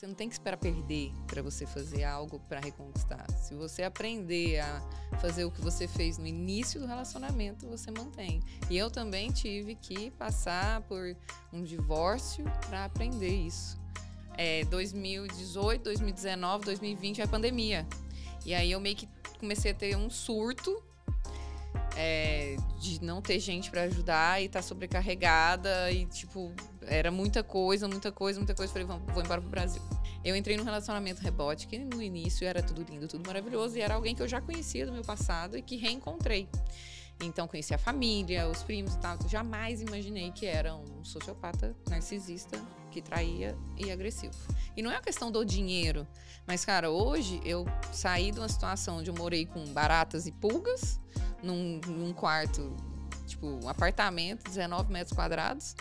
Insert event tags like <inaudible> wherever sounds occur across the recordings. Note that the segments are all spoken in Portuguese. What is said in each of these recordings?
Você não tem que esperar perder para você fazer algo para reconquistar. Se você aprender a fazer o que você fez no início do relacionamento, você mantém. E eu também tive que passar por um divórcio para aprender isso. É, 2018, 2019, 2020 é pandemia. E aí eu meio que comecei a ter um surto é, de não ter gente para ajudar e estar tá sobrecarregada e tipo era muita coisa, muita coisa, muita coisa. Falei, vamos, vou embora pro Brasil. Eu entrei num relacionamento rebote, que no início era tudo lindo, tudo maravilhoso, e era alguém que eu já conhecia do meu passado e que reencontrei. Então, conheci a família, os primos e tal. Eu jamais imaginei que era um sociopata narcisista que traía e agressivo. E não é a questão do dinheiro, mas, cara, hoje eu saí de uma situação onde eu morei com baratas e pulgas, num, num quarto, tipo, um apartamento, 19 metros quadrados,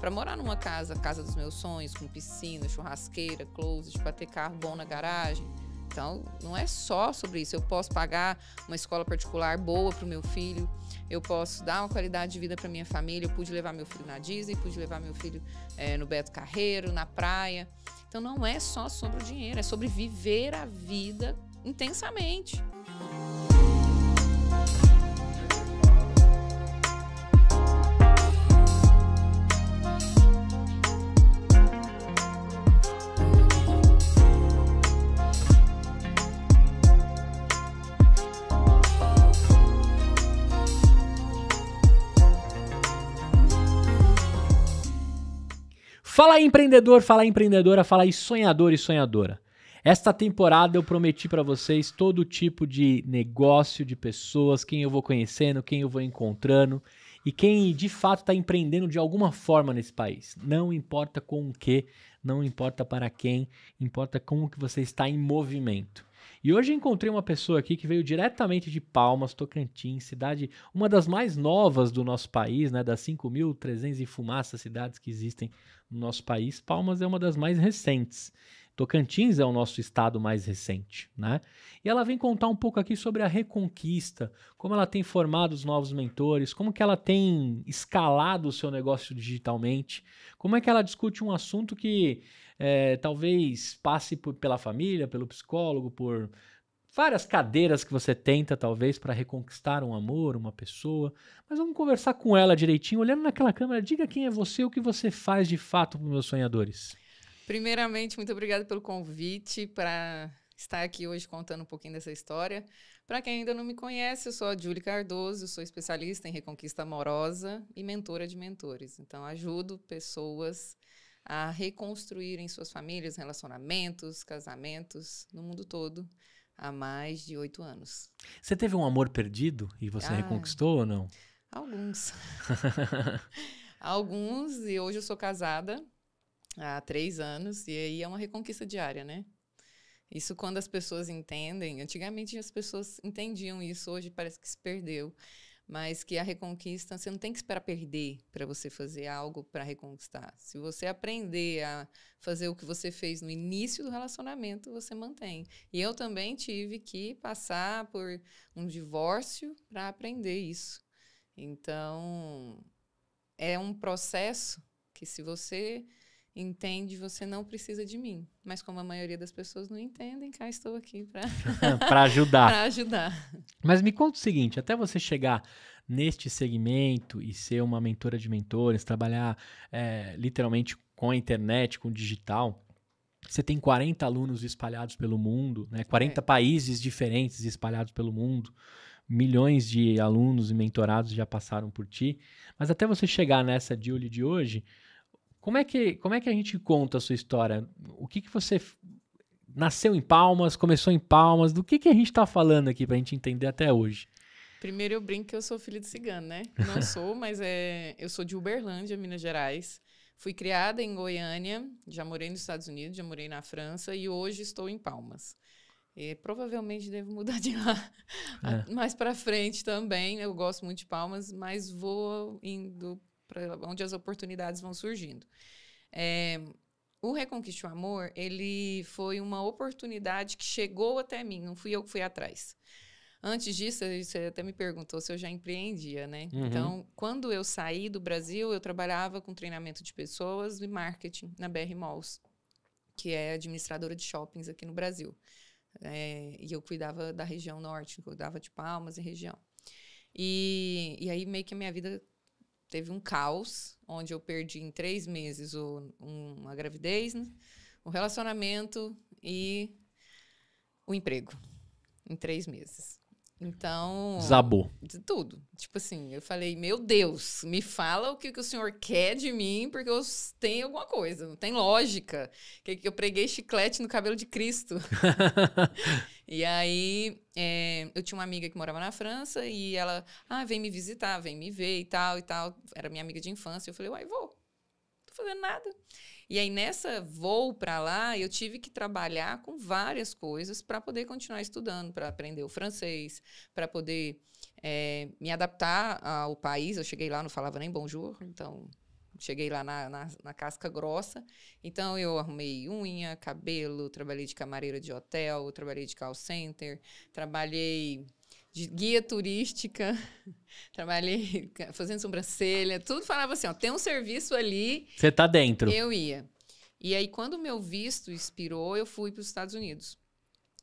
para morar numa casa, casa dos meus sonhos, com piscina, churrasqueira, closet, tipo, para ter carro bom na garagem. Então, não é só sobre isso. Eu posso pagar uma escola particular boa para o meu filho, eu posso dar uma qualidade de vida para minha família. Eu pude levar meu filho na Disney, pude levar meu filho é, no Beto Carreiro, na praia. Então, não é só sobre o dinheiro, é sobre viver a vida intensamente. Fala aí, empreendedor, fala aí, empreendedora, fala aí, sonhador e sonhadora. Esta temporada eu prometi para vocês todo tipo de negócio, de pessoas, quem eu vou conhecendo, quem eu vou encontrando e quem de fato está empreendendo de alguma forma nesse país. Não importa com o que, não importa para quem, importa como que você está em movimento. E hoje encontrei uma pessoa aqui que veio diretamente de Palmas, Tocantins, cidade, uma das mais novas do nosso país, né? Das 5.300 e fumaça cidades que existem no nosso país, Palmas é uma das mais recentes. Tocantins é o nosso estado mais recente, né? E ela vem contar um pouco aqui sobre a reconquista, como ela tem formado os novos mentores, como que ela tem escalado o seu negócio digitalmente, como é que ela discute um assunto que é, talvez passe por, pela família, pelo psicólogo, por várias cadeiras que você tenta, talvez, para reconquistar um amor, uma pessoa. Mas vamos conversar com ela direitinho, olhando naquela câmera, diga quem é você, o que você faz de fato para os meus sonhadores. Primeiramente, muito obrigada pelo convite para estar aqui hoje contando um pouquinho dessa história. Para quem ainda não me conhece, eu sou a Júlia Cardoso, sou especialista em reconquista amorosa e mentora de mentores. Então, ajudo pessoas a reconstruírem suas famílias, relacionamentos, casamentos no mundo todo há mais de oito anos. Você teve um amor perdido e você ah, reconquistou ou não? Alguns. <laughs> alguns, e hoje eu sou casada há três anos, e aí é uma reconquista diária, né? Isso quando as pessoas entendem. Antigamente as pessoas entendiam isso, hoje parece que se perdeu mas que a reconquista você não tem que esperar perder para você fazer algo para reconquistar. Se você aprender a fazer o que você fez no início do relacionamento, você mantém. E eu também tive que passar por um divórcio para aprender isso. Então, é um processo que se você entende, você não precisa de mim. Mas como a maioria das pessoas não entendem, cá estou aqui para <laughs> para ajudar. para ajudar. Mas me conta o seguinte, até você chegar neste segmento e ser uma mentora de mentores, trabalhar é, literalmente com a internet, com o digital, você tem 40 alunos espalhados pelo mundo, né? 40 é. países diferentes espalhados pelo mundo milhões de alunos e mentorados já passaram por ti. Mas até você chegar nessa Julie de hoje, como é que, como é que a gente conta a sua história? O que, que você nasceu em Palmas, começou em Palmas? Do que, que a gente está falando aqui para a gente entender até hoje? Primeiro eu brinco que eu sou filho de cigano, né? Não <laughs> sou, mas é, eu sou de Uberlândia, Minas Gerais. Fui criada em Goiânia, já morei nos Estados Unidos, já morei na França e hoje estou em Palmas. E provavelmente devo mudar de lá é. <laughs> mais para frente também. Eu gosto muito de Palmas, mas vou indo para onde as oportunidades vão surgindo. É, o Reconquiste o Amor, ele foi uma oportunidade que chegou até mim, não fui eu que fui atrás. Antes disso, você até me perguntou se eu já empreendia, né? Uhum. Então, quando eu saí do Brasil, eu trabalhava com treinamento de pessoas e marketing na BR Malls, que é administradora de shoppings aqui no Brasil. É, e eu cuidava da região norte, cuidava de Palmas e região. E, e aí meio que a minha vida teve um caos, onde eu perdi em três meses o, um, uma gravidez, né? o relacionamento e o emprego. Em três meses. Então. Desabou. De tudo. Tipo assim, eu falei, meu Deus, me fala o que, que o senhor quer de mim, porque eu tenho alguma coisa, não tem lógica. Que, que eu preguei chiclete no cabelo de Cristo. <laughs> e aí, é, eu tinha uma amiga que morava na França e ela, ah, vem me visitar, vem me ver e tal e tal. Era minha amiga de infância. Eu falei, uai, vou. Não tô fazendo nada. E aí, nessa voo para lá, eu tive que trabalhar com várias coisas para poder continuar estudando, para aprender o francês, para poder é, me adaptar ao país. Eu cheguei lá, não falava nem bonjour, então cheguei lá na, na, na, casca grossa. Então, eu arrumei unha, cabelo, trabalhei de camareira de hotel, trabalhei de call center, trabalhei de guia turística, <laughs> trabalhei fazendo sobrancelha, tudo falava assim, ó, tem um serviço ali. Você tá dentro. Eu ia. E aí, quando o meu visto expirou, eu fui para os Estados Unidos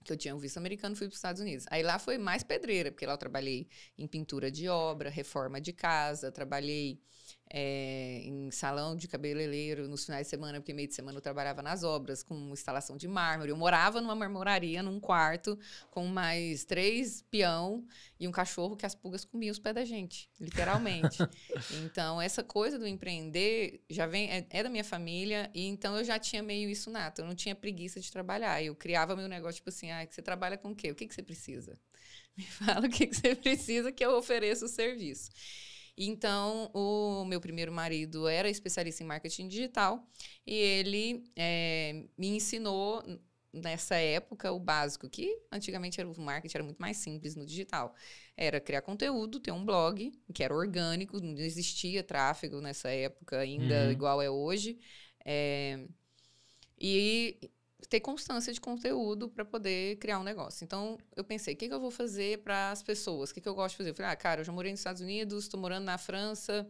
que eu tinha um visto americano, fui para os Estados Unidos. Aí lá foi mais pedreira, porque lá eu trabalhei em pintura de obra, reforma de casa, trabalhei é, em salão de cabeleireiro nos finais de semana, porque meio de semana eu trabalhava nas obras, com instalação de mármore. Eu morava numa marmoraria, num quarto, com mais três peão e um cachorro que as pulgas comiam os pés da gente, literalmente. <laughs> então, essa coisa do empreender já vem, é, é, da minha família, e então eu já tinha meio isso nato. Eu não tinha preguiça de trabalhar. Eu criava meu negócio, tipo assim, ah, que você trabalha com o quê? O que, que você precisa? <laughs> Me fala o que, que você precisa que eu ofereça o serviço. Então, o meu primeiro marido era especialista em marketing digital e ele é, me ensinou nessa época o básico, que antigamente era o marketing era muito mais simples no digital. Era criar conteúdo, ter um blog, que era orgânico, não existia tráfego nessa época ainda uhum. igual é hoje. É, e ter constância de conteúdo para poder criar um negócio. Então, eu pensei, o que, que eu vou fazer para as pessoas? O que, que eu gosto de fazer? Eu falei, ah, cara, eu já morei nos Estados Unidos, estou morando na França,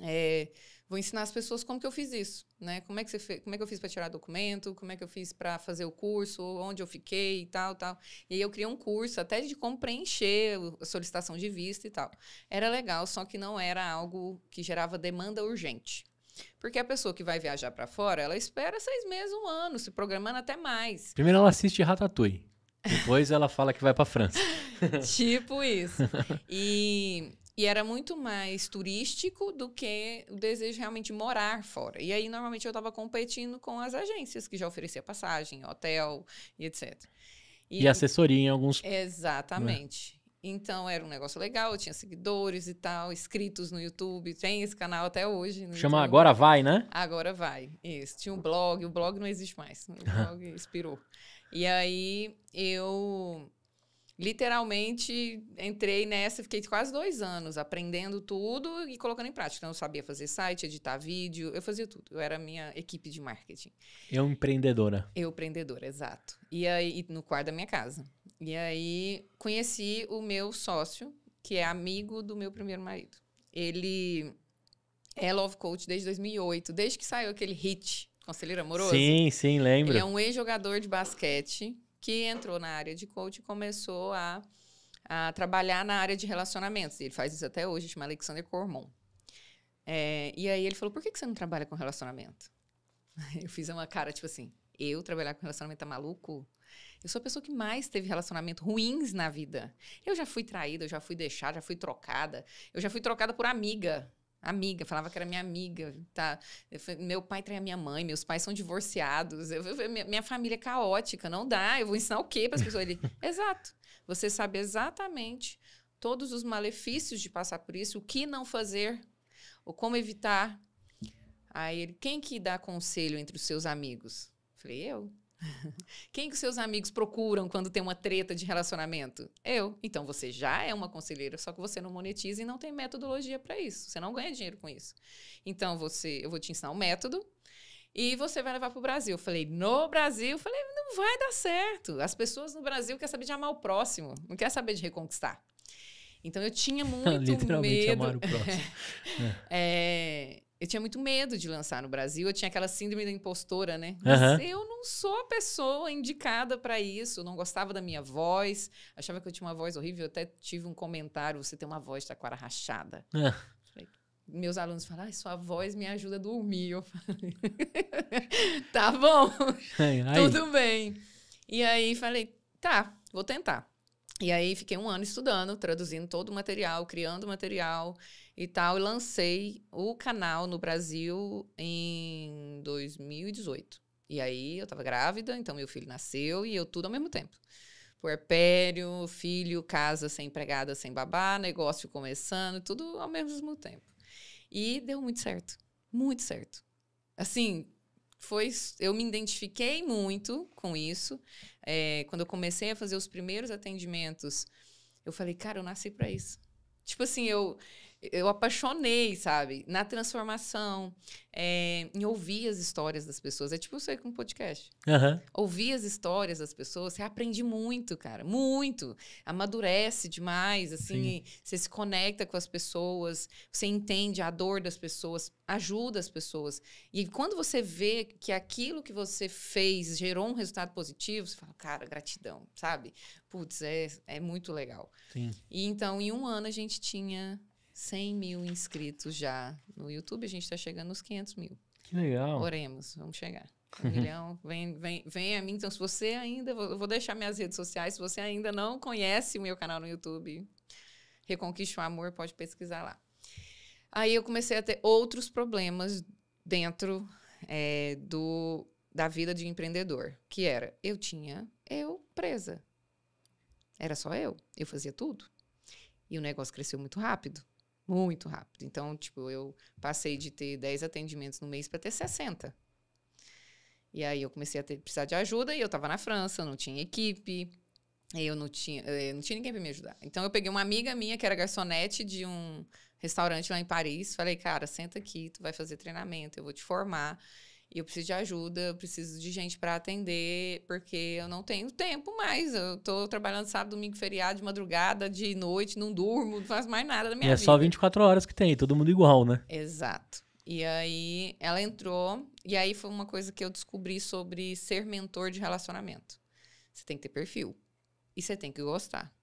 é, vou ensinar as pessoas como que eu fiz isso, né? Como é que, você fez, como é que eu fiz para tirar documento, como é que eu fiz para fazer o curso, onde eu fiquei e tal, tal. E aí eu criei um curso até de como preencher a solicitação de visto e tal. Era legal, só que não era algo que gerava demanda urgente. Porque a pessoa que vai viajar para fora, ela espera seis meses, um ano, se programando até mais. Primeiro ela assiste Ratatouille. Depois ela fala que vai para França. <laughs> tipo isso. E, e era muito mais turístico do que o desejo realmente de morar fora. E aí, normalmente, eu estava competindo com as agências que já oferecia passagem, hotel e etc. E, e assessoria em alguns... Né? Exatamente. Né? Então era um negócio legal, eu tinha seguidores e tal, inscritos no YouTube, tem esse canal até hoje. Né? Chama YouTube. Então, Agora Vai, né? Agora Vai, isso. Tinha um blog, o blog não existe mais, o blog expirou. E aí eu literalmente entrei nessa, fiquei quase dois anos aprendendo tudo e colocando em prática. Então, eu sabia fazer site, editar vídeo, eu fazia tudo. Eu era a minha equipe de marketing. Eu empreendedora. Eu empreendedora, exato. E aí, no quarto da minha casa. E aí conheci o meu sócio, que é amigo do meu primeiro marido. Ele é love coach desde 2008, desde que saiu aquele hit, Conselheiro Amoroso. Sim, sim, lembro. Ele é um ex-jogador de basquete que entrou na área de coach e começou a, a trabalhar na área de relacionamentos. Ele faz isso até hoje, chama Alexander Cormon. É, e aí ele falou, por que, que você não trabalha com relacionamento? <laughs> Eu fiz uma cara, tipo assim, eu trabalhar com relacionamento tá maluco? Eu sou a pessoa que mais teve relacionamento ruins na vida. Eu já fui traída, eu já fui deixada, já fui trocada. Eu já fui trocada por amiga. Amiga, falava que era minha amiga, tá? meu pai trai a minha mãe, meus pais são divorciados, eu, eu, minha, minha, família é caótica, não dá. Eu vou ensinar o quê para as pessoas? Ele, <laughs> exato. Você sabe exatamente todos os malefícios de passar por isso, o que não fazer, ou como evitar. Aí ele, quem que dá conselho entre os seus amigos? Falei, eu. <laughs> Quem que os seus amigos procuram quando tem uma treta de relacionamento? Eu. Então você já é uma conselheira, só que você não monetiza e não tem metodologia para isso. Você não ganha dinheiro com isso. Então você, eu vou te ensinar o um método e você vai levar para o Brasil. Eu falei, no Brasil? Eu falei, não vai dar certo. As pessoas no Brasil querem saber de amar o próximo, não querem saber de reconquistar. Então eu tinha <laughs> muito Literalmente medo. Literalmente amar o próximo. <laughs> é, é eu tinha muito medo de lançar no Brasil. Eu tinha aquela síndrome da impostora, né? Mas uhum. eu não sou a pessoa indicada para isso. Eu não gostava da minha voz. Achava que eu tinha uma voz horrível. Eu até tive um comentário: você tem uma voz taquara rachada. Uhum. meus alunos falaram, ah, sua voz me ajuda a dormir. Eu falei, <laughs> tá bom, ai, <laughs> é, ai. tudo bem. E aí falei, tá, vou tentar. E aí fiquei um ano estudando, traduzindo todo o material, criando material e tal. E lancei o canal no Brasil em 2018. E aí eu tava grávida, então meu filho nasceu e eu tudo ao mesmo tempo. Puerpério, filho, casa sem empregada, sem babá, negócio começando, tudo ao mesmo tempo. E deu muito certo. Muito certo. Assim, foi eu me identifiquei muito com isso é, quando eu comecei a fazer os primeiros atendimentos eu falei cara eu nasci para isso tipo assim eu eu apaixonei, sabe? Na transformação, é, em ouvir as histórias das pessoas. É tipo aí com podcast. Uhum. Ouvir as histórias das pessoas, você aprende muito, cara. Muito. Amadurece demais, assim. Você se conecta com as pessoas, você entende a dor das pessoas, ajuda as pessoas. E quando você vê que aquilo que você fez gerou um resultado positivo, você fala, cara, gratidão, sabe? Putz, é, é muito legal. Sim. E então, em um ano, a gente tinha 100 mil inscritos já no YouTube, a gente está chegando nos 500 mil. Que legal. Oremos, vamos chegar. Um <laughs> milhão, vem, vem, vem a mim. Então, se você ainda. Eu vou deixar minhas redes sociais. Se você ainda não conhece o meu canal no YouTube, Reconquiste o Amor, pode pesquisar lá. Aí eu comecei a ter outros problemas dentro é, do, da vida de empreendedor, que era eu tinha eu presa. Era só eu, eu fazia tudo. E o negócio cresceu muito rápido. Muito rápido. Então, tipo, eu passei de ter 10 atendimentos no mês para ter 60. E aí eu comecei a ter, precisar de ajuda e eu estava na França, não tinha equipe, eu não tinha, eu eh, não tinha ninguém para me ajudar. Então eu peguei uma amiga minha que era garçonete de um restaurante lá em Paris, falei, cara, senta aqui, tu vai fazer treinamento, eu vou te formar. E eu preciso de ajuda, eu preciso de gente para atender, porque eu não tenho tempo mais. Eu tô trabalhando sábado, domingo, feriado, de madrugada, de noite, não durmo, não faço mais nada da minha e é vida. É só 24 horas que tem, todo mundo igual, né? Exato. E aí ela entrou, e aí foi uma coisa que eu descobri sobre ser mentor de relacionamento. Você tem que ter perfil e você tem que gostar.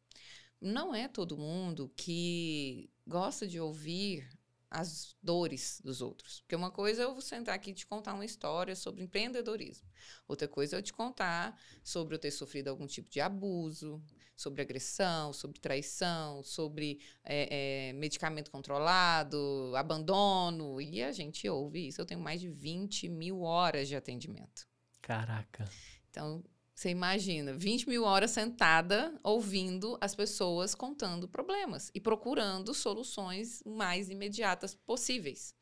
Não é todo mundo que gosta de ouvir as dores dos outros. Porque uma coisa é eu vou sentar aqui e te contar uma história sobre empreendedorismo. Outra coisa é eu te contar sobre eu ter sofrido algum tipo de abuso, sobre agressão, sobre traição, sobre é, é, medicamento controlado, abandono. E a gente ouve isso. Eu tenho mais de 20 mil horas de atendimento. Caraca. Então, você imagina, 20 mil horas sentada ouvindo as pessoas contando problemas e procurando soluções mais imediatas possíveis.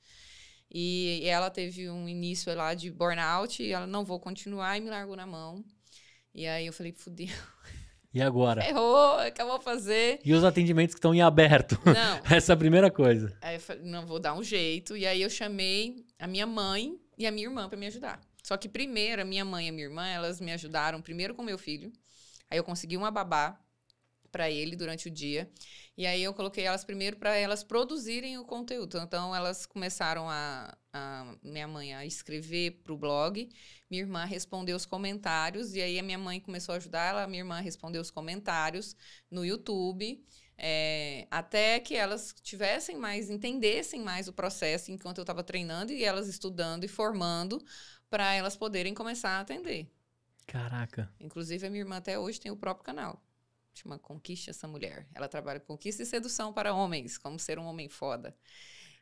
E ela teve um início lá de burnout, e ela não vou continuar e me largou na mão. E aí eu falei, fudeu. E agora? <laughs> Errou, acabou fazer. E os atendimentos que estão em aberto? Não. <laughs> Essa é a primeira coisa. Aí eu falei, não, vou dar um jeito. E aí eu chamei a minha mãe e a minha irmã para me ajudar. Só que primeiro, a minha mãe e a minha irmã, elas me ajudaram primeiro com meu filho. Aí eu consegui uma babá para ele durante o dia. E aí eu coloquei elas primeiro para elas produzirem o conteúdo. Então elas começaram a, a minha mãe a escrever para o blog, minha irmã respondeu os comentários e aí a minha mãe começou a ajudar ela, minha irmã respondeu os comentários no YouTube. É, até que elas tivessem mais, entendessem mais o processo enquanto eu estava treinando e elas estudando e formando para elas poderem começar a atender. Caraca. Inclusive, a minha irmã até hoje tem o próprio canal. Chama Conquiste essa Mulher. Ela trabalha com conquista e sedução para homens, como ser um homem foda.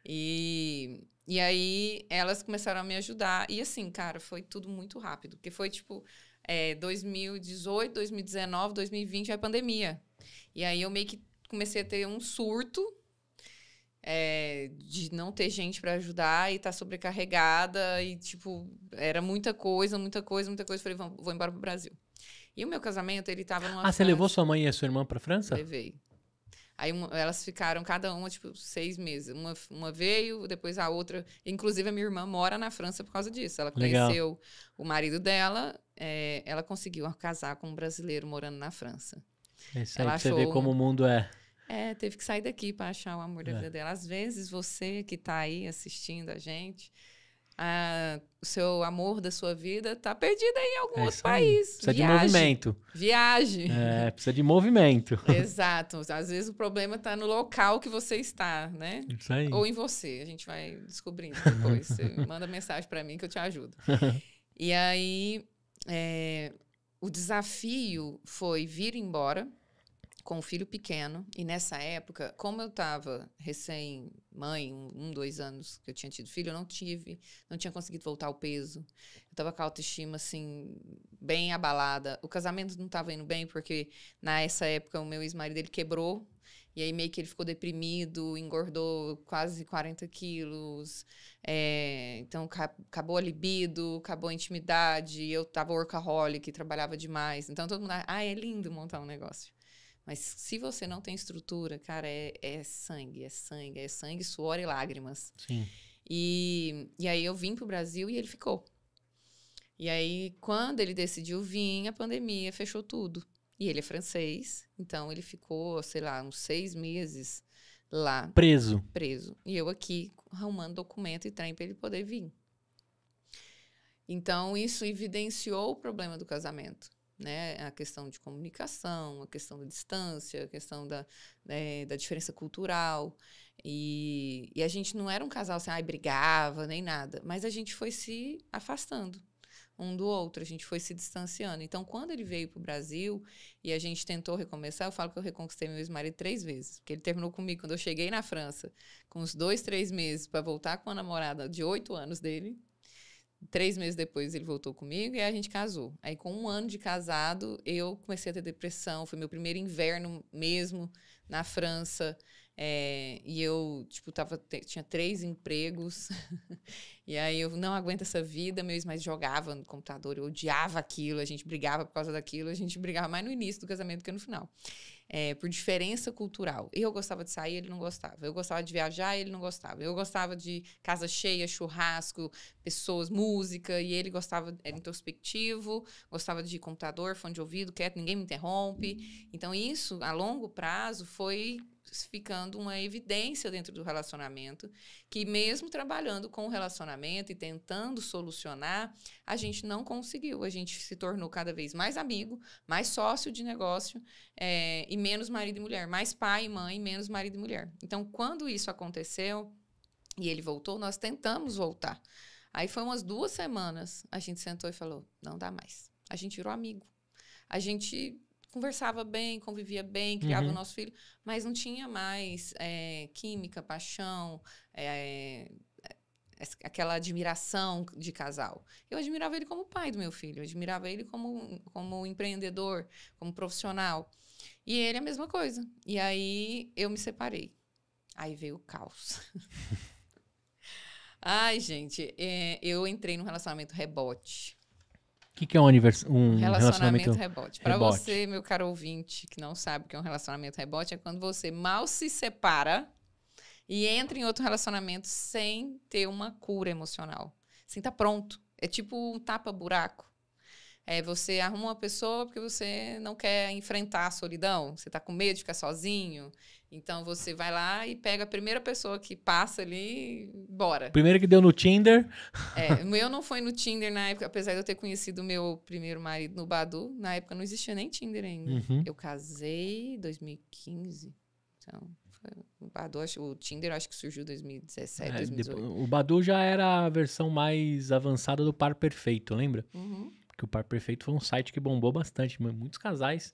E, e aí elas começaram a me ajudar. E assim, cara, foi tudo muito rápido. Porque foi tipo é, 2018, 2019, 2020, a pandemia. E aí eu meio que comecei a ter um surto é, de não ter gente para ajudar e estar tá sobrecarregada e tipo era muita coisa, muita coisa, muita coisa. Falei, vou, embora pro Brasil. E o meu casamento ele tava numa. Ah, você levou sua mãe e a sua irmã para França? Levei. Aí uma, elas ficaram cada uma, tipo, seis meses. Uma, uma veio, depois a outra. Inclusive, a minha irmã mora na França por causa disso. Ela Legal. conheceu o marido dela, é, ela conseguiu casar com um brasileiro morando na França. É isso aí ela achou... você vê como o mundo é. É, teve que sair daqui para achar o amor da é. vida dela. Às vezes você que está aí assistindo a gente, a, o seu amor da sua vida tá perdido aí em algum é outro país. Precisa Viaje. de movimento. Viaje. É, precisa de movimento. <laughs> <laughs> Exato. Às vezes o problema tá no local que você está, né? Isso aí. Ou em você. A gente vai descobrindo depois. você <laughs> manda mensagem para mim que eu te ajudo. e aí, é, o desafio foi vir embora com um filho pequeno. E nessa época, como eu estava recém-mãe, um, um, dois anos que eu tinha tido filho, eu não tive, não tinha conseguido voltar ao peso. Eu estava com a autoestima, assim, bem abalada. O casamento não estava indo bem, porque nessa época o meu ex-marido, ele quebrou. E aí meio que ele ficou deprimido, engordou quase 40 quilos. É, então acabou a libido, acabou a intimidade. Eu tava workaholic, trabalhava demais. Então todo mundo, ah, é lindo montar um negócio. Mas se você não tem estrutura, cara, é, é sangue, é sangue, é sangue, suor e lágrimas. Sim. E, e aí eu vim pro Brasil e ele ficou. E aí, quando ele decidiu vir, a pandemia fechou tudo. E ele é francês, então ele ficou, sei lá, uns seis meses lá. Preso. Preso. E eu aqui arrumando documento e trem para ele poder vir. Então, isso evidenciou o problema do casamento né? A questão de comunicação, a questão da distância, a questão da, né, da diferença cultural. E, e a gente não era um casal assim, ai, brigava, nem nada. Mas a gente foi se afastando um do outro, a gente foi se distanciando. Então, quando ele veio para o Brasil e a gente tentou recomeçar, eu falo que eu reconquistei meu ex-marido três vezes, porque ele terminou comigo quando eu cheguei na França, com uns dois, três meses, para voltar com a namorada de oito anos dele, Três meses depois ele voltou comigo e a gente casou. Aí, com um ano de casado, eu comecei a ter depressão. Foi meu primeiro inverno mesmo na França. É, e eu, tipo, tava, tinha três empregos. <laughs> e aí eu não aguento essa vida. Meu ex mais jogava no computador, eu odiava aquilo, a gente brigava por causa daquilo, a gente brigava mais no início do casamento do que no final é, por diferença cultural. Eu gostava de sair, ele não gostava. Eu gostava de viajar, ele não gostava. Eu gostava de casa cheia, churrasco, pessoas, música, e ele gostava, era introspectivo, gostava de computador, fone de ouvido, quieto, ninguém me interrompe. Então, isso, a longo prazo, foi ficando uma evidência dentro do relacionamento, que mesmo trabalhando com o relacionamento e tentando solucionar, a gente não conseguiu. A gente se tornou cada vez mais amigo, mais sócio de negócio é, e menos marido e mulher, mais pai e mãe, menos marido e mulher. Então, quando isso aconteceu e ele voltou, nós tentamos voltar. Aí foi umas duas semanas, a gente sentou e falou: não dá mais. A gente virou amigo. A gente conversava bem, convivia bem, criava uhum. o nosso filho, mas não tinha mais é, química, paixão, é, é, é aquela admiração de casal. Eu admirava ele como pai do meu filho, eu admirava ele como, como empreendedor, como profissional. E ele é a mesma coisa. E aí eu me separei. Aí veio o caos. <laughs> Ai, gente, é, eu entrei num relacionamento rebote. O que, que, é um, univers... um relacionamento, relacionamento rebote? Para você, meu caro ouvinte, que não sabe o que é um relacionamento rebote, é quando você mal se separa e entra em outro relacionamento sem ter uma cura emocional. Sem assim, estar tá pronto. É tipo um tapa-buraco. É, você arruma uma pessoa porque você não quer enfrentar a solidão, você está com medo de ficar sozinho. Então você vai lá e pega a primeira pessoa que passa ali e bora. Primeiro que deu no Tinder. É, o meu não foi no Tinder na época, apesar de eu ter conhecido o meu primeiro marido no Badu, na época não existia nem Tinder ainda. Uhum. Eu casei em 2015. Então, o Badu, o Tinder acho que surgiu em 2017, é, 2018. Depois, o Badu já era a versão mais avançada do par perfeito, lembra? Uhum. Que o Par Perfeito foi um site que bombou bastante. Muitos casais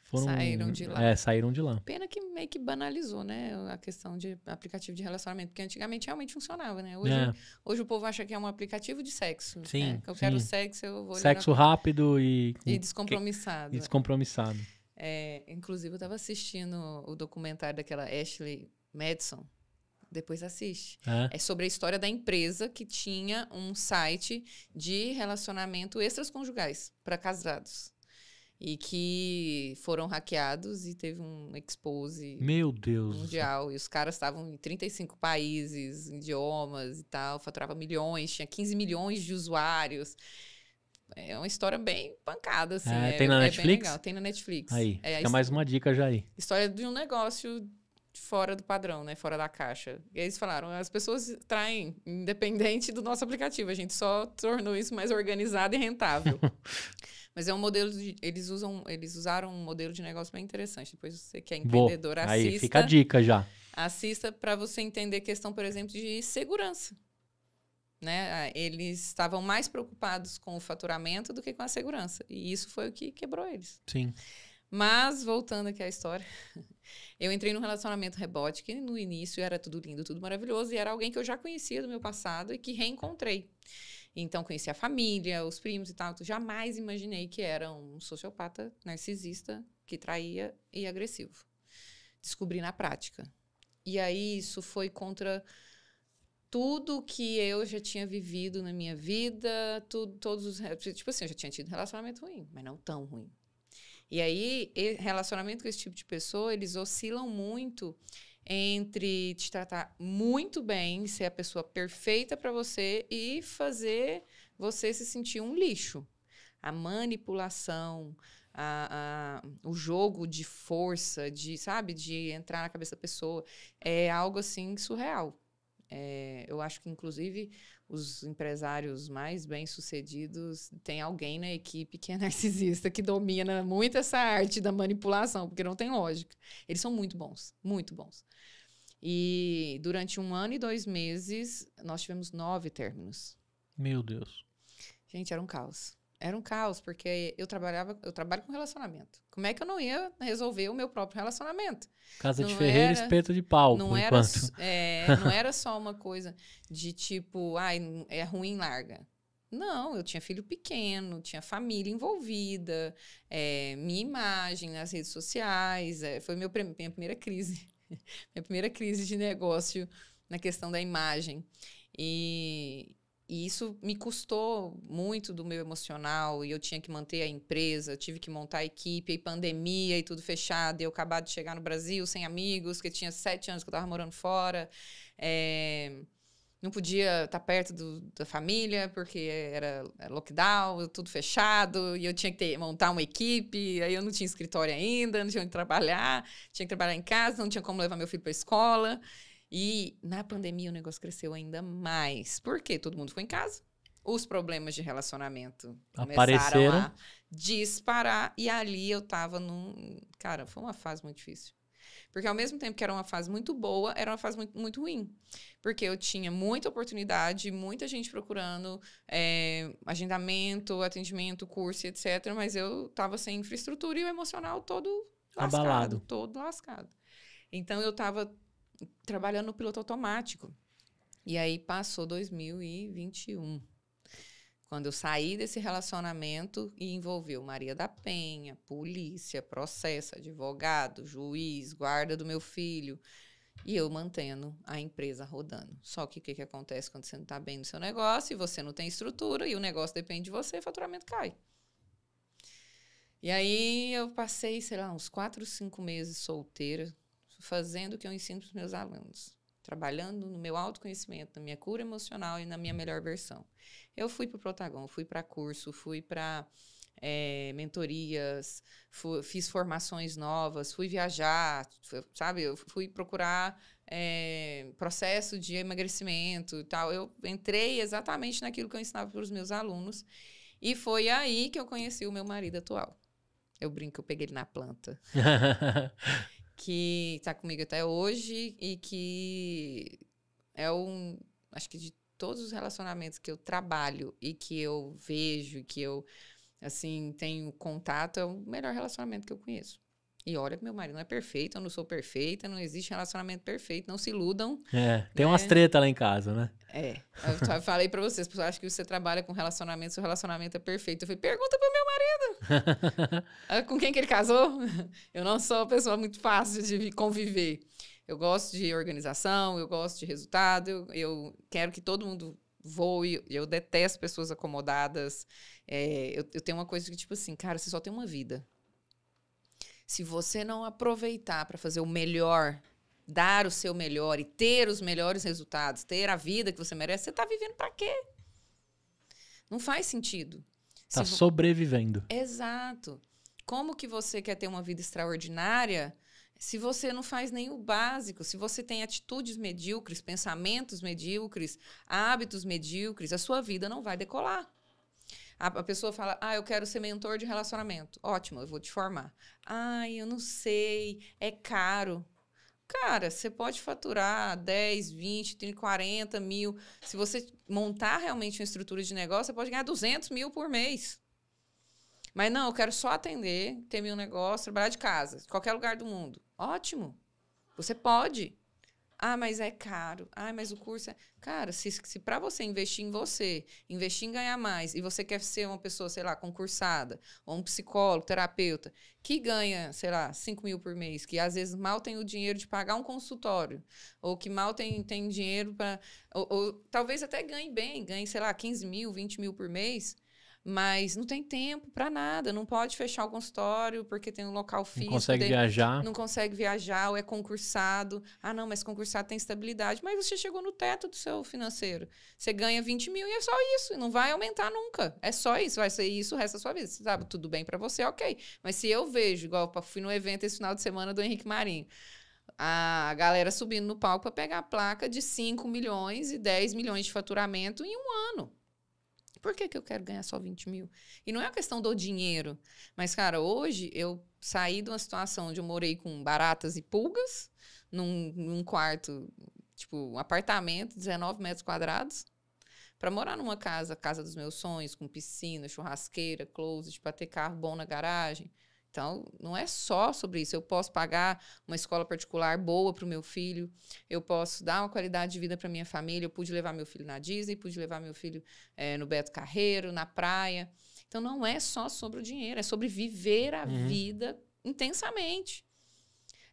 foram. Saíram de lá. É, saíram de lá. Pena que meio que banalizou, né? A questão de aplicativo de relacionamento. Porque antigamente realmente funcionava, né? Hoje, é. hoje o povo acha que é um aplicativo de sexo. Né? Sim. Né? Eu sim. quero sexo, eu vou. Sexo rápido e. E descompromissado. Que... E descompromissado. É, inclusive, eu estava assistindo o documentário daquela Ashley Madison depois assiste. Ah. É sobre a história da empresa que tinha um site de relacionamento extras conjugais para casados. E que foram hackeados e teve um expose Meu Deus mundial. E os caras estavam em 35 países, idiomas e tal, faturava milhões, tinha 15 milhões de usuários. É uma história bem pancada, assim. É, é, tem na é Netflix? Tem na Netflix. Aí, é, mais uma dica já aí. História de um negócio fora do padrão, né? Fora da caixa. E eles falaram, as pessoas traem, independente do nosso aplicativo. A gente só tornou isso mais organizado e rentável. <laughs> Mas é um modelo de, eles usam, eles usaram um modelo de negócio bem interessante. Depois você que é empreendedor, Boa. assista. Aí fica a dica já. Assista para você entender questão, por exemplo, de segurança. Né? Ah, eles estavam mais preocupados com o faturamento do que com a segurança. E isso foi o que quebrou eles. Sim. Mas, voltando aqui à história, <laughs> eu entrei num relacionamento rebote que no início era tudo lindo, tudo maravilhoso, e era alguém que eu já conhecia do meu passado e que reencontrei. Então, conheci a família, os primos e tal. Eu jamais imaginei que era um sociopata narcisista que traía e agressivo. Descobri na prática. E aí, isso foi contra tudo que eu já tinha vivido na minha vida, tudo, todos os. Tipo assim, eu já tinha tido relacionamento ruim, mas não tão ruim. E aí, relacionamento com esse tipo de pessoa, eles oscilam muito entre te tratar muito bem, ser a pessoa perfeita para você e fazer você se sentir um lixo. A manipulação, a, a, o jogo de força, de sabe, de entrar na cabeça da pessoa, é algo assim surreal. É, eu acho que, inclusive, os empresários mais bem-sucedidos têm alguém na equipe que é <laughs> narcisista, que domina muito essa arte da manipulação, porque não tem lógica. Eles são muito bons, muito bons. E durante um ano e dois meses, nós tivemos nove términos. Meu Deus. Gente, era um caos era um caos, porque eu trabalhava, eu trabalho com relacionamento. Como é que eu não ia resolver o meu próprio relacionamento? Casa não de Ferreira, era, espeto de pau, não era, é, <laughs> não era só uma coisa de tipo, ai, é ruim, larga. Não, eu tinha filho pequeno, tinha família envolvida, é, minha imagem nas redes sociais, é, foi meu, minha primeira crise, <laughs> minha primeira crise de negócio na questão da imagem. E, e isso me custou muito do meu emocional, e eu tinha que manter a empresa, tive que montar a equipe, e pandemia, e tudo fechado, e eu acabado de chegar no Brasil sem amigos, que tinha sete anos que eu estava morando fora, é, não podia estar tá perto do, da família, porque era, era lockdown, tudo fechado, e eu tinha que ter, montar uma equipe, aí eu não tinha escritório ainda, não tinha onde trabalhar, tinha que trabalhar em casa, não tinha como levar meu filho para a escola, e na pandemia o negócio cresceu ainda mais. Porque todo mundo foi em casa. Os problemas de relacionamento Apareceram. começaram a disparar. E ali eu tava num. Cara, foi uma fase muito difícil. Porque ao mesmo tempo que era uma fase muito boa, era uma fase muito, muito ruim. Porque eu tinha muita oportunidade, muita gente procurando é, agendamento, atendimento, curso, etc. Mas eu estava sem infraestrutura e o emocional todo lascado. Abalado. Todo lascado. Então eu estava trabalhando no piloto automático. E aí passou 2021. Quando eu saí desse relacionamento e envolveu Maria da Penha, polícia, processo, advogado, juiz, guarda do meu filho. E eu mantendo a empresa rodando. Só que o que, que acontece quando você não está bem no seu negócio e você não tem estrutura e o negócio depende de você, o faturamento cai. E aí eu passei, sei lá, uns quatro, cinco meses solteira, fazendo o que eu ensino para os meus alunos, trabalhando no meu autoconhecimento, na minha cura emocional e na minha melhor versão. Eu fui para o Protagon, fui para curso, fui para é, mentorias, fui, fiz formações novas, fui viajar, fui, sabe? Eu fui procurar é, processo de emagrecimento e tal. Eu entrei exatamente naquilo que eu ensinava para os meus alunos. E foi aí que eu conheci o meu marido atual. Eu brinco, eu peguei ele na planta. <laughs> que está comigo até hoje e que é um. Acho que de todos os relacionamentos que eu trabalho e que eu vejo, que eu, assim, tenho contato, é o melhor relacionamento que eu conheço. E olha que meu marido não é perfeito, eu não sou perfeita, não existe relacionamento perfeito, não se iludam. É, tem né? umas treta lá em casa, né? É. Eu falei para vocês, pessoal, acho que você trabalha com relacionamento, seu relacionamento é perfeito. Eu falei, pergunta pro meu marido <laughs> Ah, com quem que ele casou? <laughs> Eu não sou uma pessoa muito fácil de conviver. Eu gosto de organização, eu gosto de resultado, eu, eu quero que todo mundo voe, eu detesto pessoas acomodadas. É, eu, eu tenho uma coisa que, tipo assim, cara, você só tem uma vida. Se você não aproveitar para fazer o melhor dar o seu melhor e ter os melhores resultados, ter a vida que você merece, você está vivendo para quê? Não faz sentido está vo... sobrevivendo. Exato. Como que você quer ter uma vida extraordinária se você não faz nem o básico, se você tem atitudes medíocres, pensamentos medíocres, hábitos medíocres, a sua vida não vai decolar. A, a pessoa fala: "Ah, eu quero ser mentor de relacionamento". Ótimo, eu vou te formar. "Ai, eu não sei, é caro". Cara, você pode faturar 10, 20, 30, 40 mil. Se você montar realmente uma estrutura de negócio, você pode ganhar 200 mil por mês. Mas não, eu quero só atender, ter meu negócio, trabalhar de casa, qualquer lugar do mundo. Ótimo. Você pode. Ah, mas é caro. Ah, mas o curso é. Cara, se, se para você investir em você, investir em ganhar mais, e você quer ser uma pessoa, sei lá, concursada, ou um psicólogo, terapeuta, que ganha, sei lá, 5 mil por mês, que às vezes mal tem o dinheiro de pagar um consultório, ou que mal tem, tem dinheiro para. Ou, ou, talvez até ganhe bem, ganhe, sei lá, 15 mil, 20 mil por mês. Mas não tem tempo para nada, não pode fechar o consultório porque tem um local fixo. Não consegue viajar. Não consegue viajar, ou é concursado. Ah, não, mas concursado tem estabilidade. Mas você chegou no teto do seu financeiro. Você ganha 20 mil e é só isso, não vai aumentar nunca. É só isso, vai ser isso o resto da sua vida. Você sabe, tudo bem para você, ok. Mas se eu vejo, igual eu fui no evento esse final de semana do Henrique Marinho a galera subindo no palco para pegar a placa de 5 milhões e 10 milhões de faturamento em um ano. Por que, que eu quero ganhar só 20 mil? E não é a questão do dinheiro. Mas, cara, hoje eu saí de uma situação onde eu morei com baratas e pulgas, num, num quarto, tipo, um apartamento, 19 metros quadrados, para morar numa casa, casa dos meus sonhos, com piscina, churrasqueira, closet, para ter carro bom na garagem. Então, não é só sobre isso. Eu posso pagar uma escola particular boa para o meu filho, eu posso dar uma qualidade de vida para minha família. Eu pude levar meu filho na Disney, pude levar meu filho é, no Beto Carreiro, na praia. Então, não é só sobre o dinheiro, é sobre viver a uhum. vida intensamente.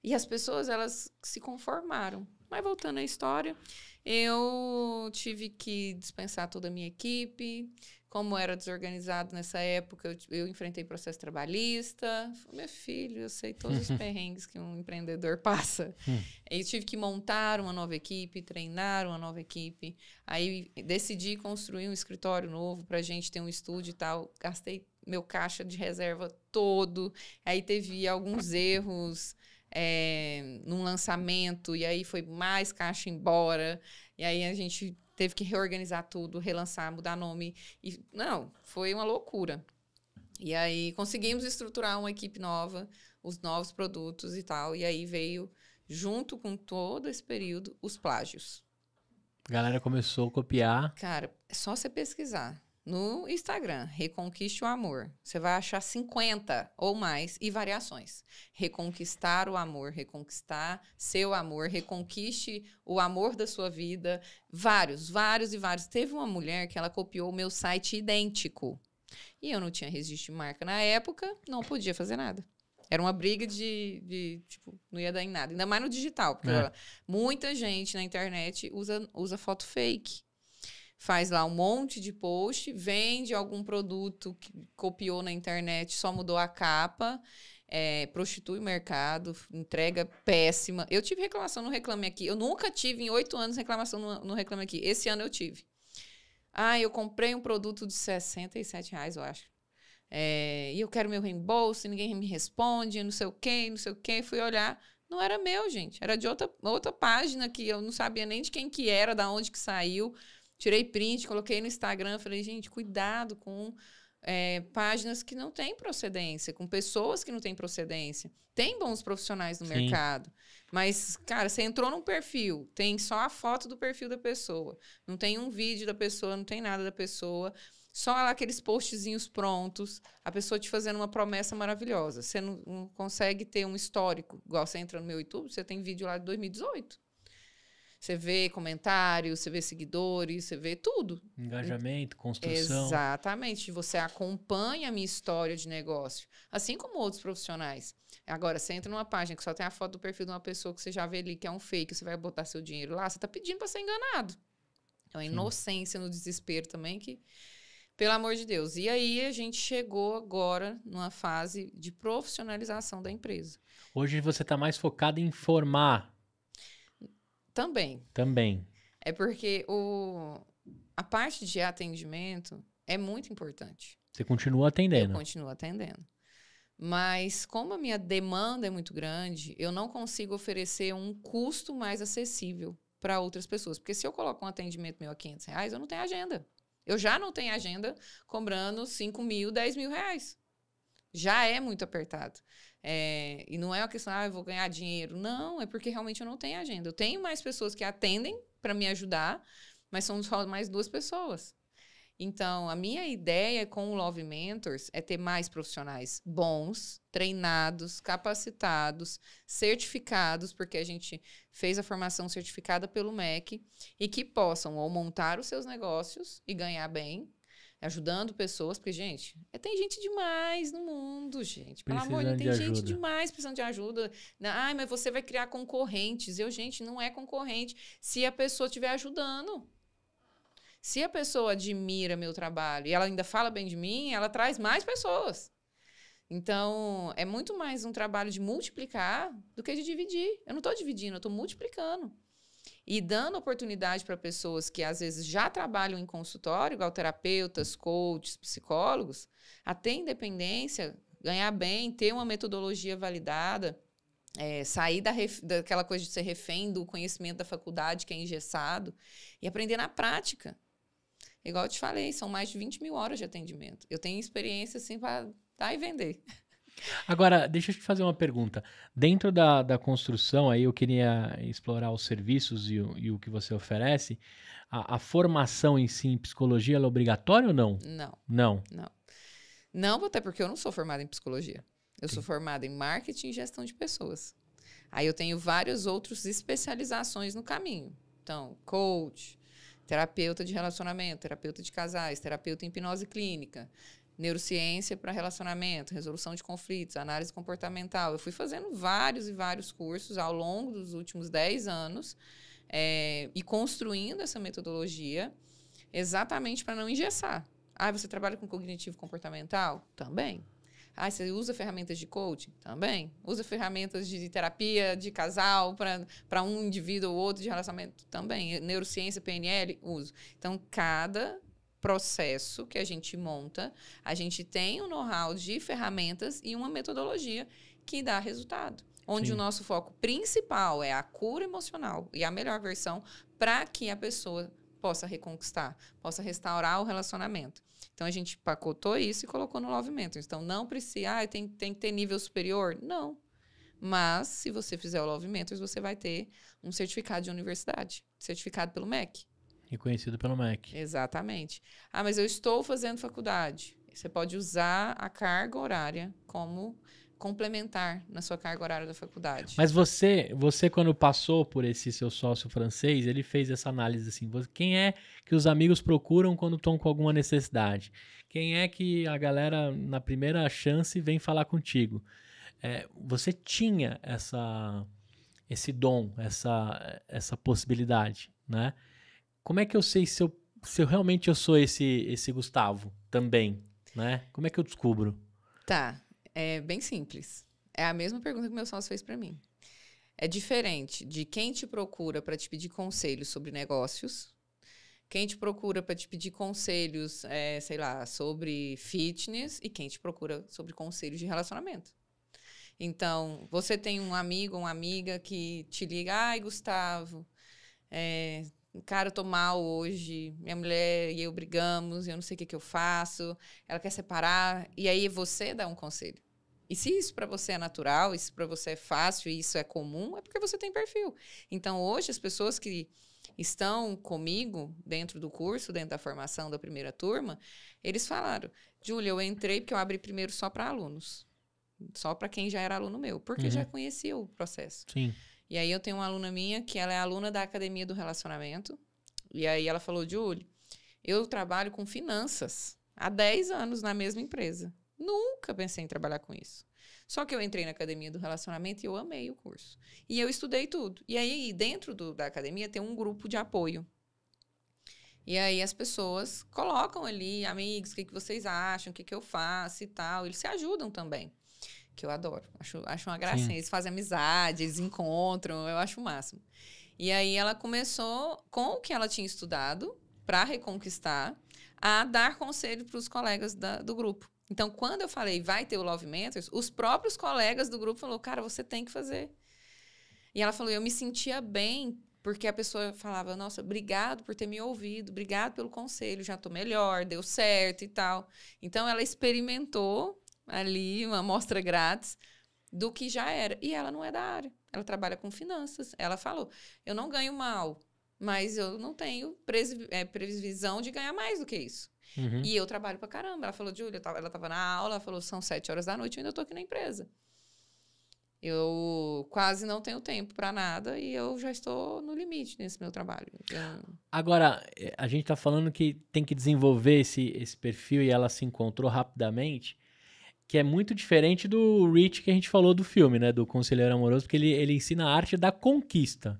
E as pessoas, elas se conformaram. Mas voltando à história, eu tive que dispensar toda a minha equipe, como era desorganizado nessa época, eu, eu enfrentei processo trabalhista. Falei, meu filho, eu sei todos os <laughs> perrengues que um empreendedor passa. Hum. Aí tive que montar uma nova equipe, treinar uma nova equipe. Aí decidi construir um escritório novo para a gente ter um estúdio e tal. Gastei meu caixa de reserva todo. Aí teve alguns erros é, num lançamento, e aí foi mais caixa embora. E aí a gente teve que reorganizar tudo, relançar, mudar nome. E, não, foi uma loucura. E aí conseguimos estruturar uma equipe nova, os novos produtos e tal. E aí veio, junto com todo esse período, os plágios. A galera começou a copiar. Cara, é só você pesquisar no Instagram, Reconquiste o Amor. Você vai achar 50 ou mais e variações. Reconquistar o amor, reconquistar seu amor, reconquiste o amor da sua vida. Vários, vários e vários. Teve uma mulher que ela copiou o meu site idêntico. E eu não tinha registro de marca na época, não podia fazer nada. Era uma briga de, de, tipo, não ia dar em nada. Ainda mais no digital. Porque é. muita gente na internet usa, usa foto fake faz lá um monte de post, vende algum produto que copiou na internet, só mudou a capa. É, prostitui o mercado, entrega péssima. Eu tive reclamação no Reclame Aqui. Eu nunca tive, em oito anos, reclamação no, no Reclame Aqui. Esse ano eu tive. Ah, eu comprei um produto de 67 reais, eu acho. É, e eu quero meu reembolso, ninguém me responde, não sei o quê, não sei o quê. Fui olhar, não era meu, gente. Era de outra, outra página que eu não sabia nem de quem que era, da onde que saiu tirei print, coloquei no Instagram, falei, gente, cuidado com é, páginas que não têm procedência, com pessoas que não têm procedência. Tem bons profissionais no Sim. mercado, mas, cara, você entrou num perfil, tem só a foto do perfil da pessoa, não tem um vídeo da pessoa, não tem nada da pessoa, só lá aqueles postzinhos prontos, a pessoa te fazendo uma promessa maravilhosa. Você não, não consegue ter um histórico, igual você entra no meu YouTube, você tem vídeo lá de 2018. Você vê comentários, você vê seguidores, você vê tudo. Engajamento, construção. Exatamente. Você acompanha a minha história de negócio, assim como outros profissionais. Agora, você entra numa página que só tem a foto do perfil de uma pessoa que você já vê ali que é um fake, você vai botar seu dinheiro lá, você está pedindo para ser enganado. É uma inocência no desespero também que pelo amor de Deus. E aí a gente chegou agora numa fase de profissionalização da empresa. Hoje você está mais focado em formar também. Também. É porque o, a parte de atendimento é muito importante. Você continua atendendo. Eu continuo atendendo. Mas como a minha demanda é muito grande, eu não consigo oferecer um custo mais acessível para outras pessoas. Porque se eu coloco um atendimento meu a 500 reais, eu não tenho agenda. Eu já não tenho agenda cobrando 5 mil, 10 mil reais. Já é muito apertado. É, e não é uma questão, ah, eu vou ganhar dinheiro. Não, é porque realmente eu não tenho agenda. Eu tenho mais pessoas que atendem para me ajudar, mas são só mais duas pessoas. Então, a minha ideia com o Love Mentors é ter mais profissionais bons, treinados, capacitados, certificados, porque a gente fez a formação certificada pelo MEC, e que possam ou montar os seus negócios e ganhar bem, ajudando pessoas, porque, gente, é, tem gente demais no mundo, gente. Pelo amor de tem ajuda. gente demais precisando de ajuda. Ai, mas você vai criar concorrentes. Eu, gente, não é concorrente se a pessoa estiver ajudando. Se a pessoa admira meu trabalho e ela ainda fala bem de mim, ela traz mais pessoas. Então, é muito mais um trabalho de multiplicar do que de dividir. Eu não estou dividindo, eu estou multiplicando e dando oportunidade para pessoas que às vezes já trabalham em consultório, igual terapeutas, coaches, psicólogos, a ter independência, ganhar bem, ter uma metodologia validada, é, sair da ref, daquela coisa de ser refém do conhecimento da faculdade que é engessado e aprender na prática. Igual eu te falei, são mais de 20 mil horas de atendimento. Eu tenho experiência assim para dar e vender. Agora, deixa eu te fazer uma pergunta. Dentro da, da construção, aí eu queria explorar os serviços e o, e o que você oferece. A, a, formação em si em psicologia é obrigatória ou não? Não. Não. Não. Não, até porque eu não sou formada em psicologia. Eu Sim. sou formada em marketing e gestão de pessoas. Aí eu tenho várias outras especializações no caminho. Então, coach, terapeuta de relacionamento, terapeuta de casais, terapeuta em hipnose clínica, neurociência para relacionamento, resolução de conflitos, análise comportamental. Eu fui fazendo vários e vários cursos ao longo dos últimos 10 anos é, e construindo essa metodologia exatamente para não engessar. Ah, você trabalha com cognitivo comportamental? Também. Ah, você usa ferramentas de coaching? Também. Usa ferramentas de terapia, de casal, para um indivíduo ou outro de relacionamento? Também. Neurociência, PNL? Uso. Então, cada processo que a gente monta, a gente tem um know-how de ferramentas e uma metodologia que dá resultado. Onde Sim. o nosso foco principal é a cura emocional e a melhor versão para que a pessoa possa reconquistar, possa restaurar o relacionamento. Então a gente pacotou isso e colocou no Mentors. Então não precisa, ah, tem, tem que ter nível superior. Não. Mas se você fizer o Love Mentors, você vai ter um certificado de universidade, certificado pelo MEC. Reconhecido pelo MEC. Exatamente. Ah, mas eu estou fazendo faculdade. Você pode usar a carga horária como complementar na sua carga horária da faculdade. Mas você, você quando passou por esse seu sócio francês, ele fez essa análise assim, você, quem é que os amigos procuram quando estão com alguma necessidade? Quem é que a galera na primeira chance vem falar contigo? É, você tinha essa esse dom, essa essa possibilidade, né? como é que eu sei se eu, se eu realmente eu sou esse, esse Gustavo também, né? Como é que eu descubro? Tá, é bem simples. É a mesma pergunta que meu sócio fez para mim. É diferente de quem te procura para te pedir conselhos sobre negócios, quem te procura para te pedir conselhos, é, sei lá, sobre fitness e quem te procura sobre conselhos de relacionamento. Então, você tem um amigo, uma amiga que te liga, ai, Gustavo, é, Cara, eu tô mal hoje. Minha mulher e eu brigamos, eu não sei o que, que eu faço. Ela quer separar. E aí você dá um conselho. E se isso para você é natural, isso para você é fácil, isso é comum, é porque você tem perfil. Então, hoje, as pessoas que estão comigo dentro do curso, dentro da formação da primeira turma, eles falaram: Júlia, eu entrei porque eu abri primeiro só para alunos. Só para quem já era aluno meu, porque uhum. já conhecia o processo. Sim. E aí eu tenho uma aluna minha que ela é aluna da Academia do Relacionamento. E aí ela falou, Júlio, eu trabalho com finanças há 10 anos na mesma empresa. Nunca pensei em trabalhar com isso. Só que eu entrei na academia do relacionamento e eu amei o curso. E eu estudei tudo. E aí, dentro do, da academia, tem um grupo de apoio. E aí as pessoas colocam ali, amigos, o que, que vocês acham, o que, que eu faço e tal. Eles se ajudam também que eu adoro. Acho, acho uma gracinha. Sim. Eles fazem amizade, eles encontram, eu acho o máximo. E aí ela começou com o que ela tinha estudado para reconquistar a dar conselho para os colegas da, do grupo. Então, quando eu falei vai ter o Love Mentors, os próprios colegas do grupo falaram, cara, você tem que fazer. E ela falou, eu me sentia bem, porque a pessoa falava, nossa, obrigado por ter me ouvido, obrigado pelo conselho, já estou melhor, deu certo e tal. Então, ela experimentou ali, uma amostra grátis do que já era. E ela não é da área. Ela trabalha com finanças. Ela falou: eu não ganho mal, mas eu não tenho é, previsão de ganhar mais do que isso. Uhum. E eu trabalho pra caramba. Ela falou, Júlia, ela tava na aula, ela falou, são sete horas da noite, eu ainda tô aqui na empresa. Eu quase não tenho tempo para nada e eu já estou no limite nesse meu trabalho. Então... Agora, eh, a gente tá falando que tem que desenvolver esse, esse perfil e ela se encontrou rapidamente que é muito diferente do Rich que a gente falou do filme, né? Do Conselheiro Amoroso, porque ele, ele ensina a arte da conquista.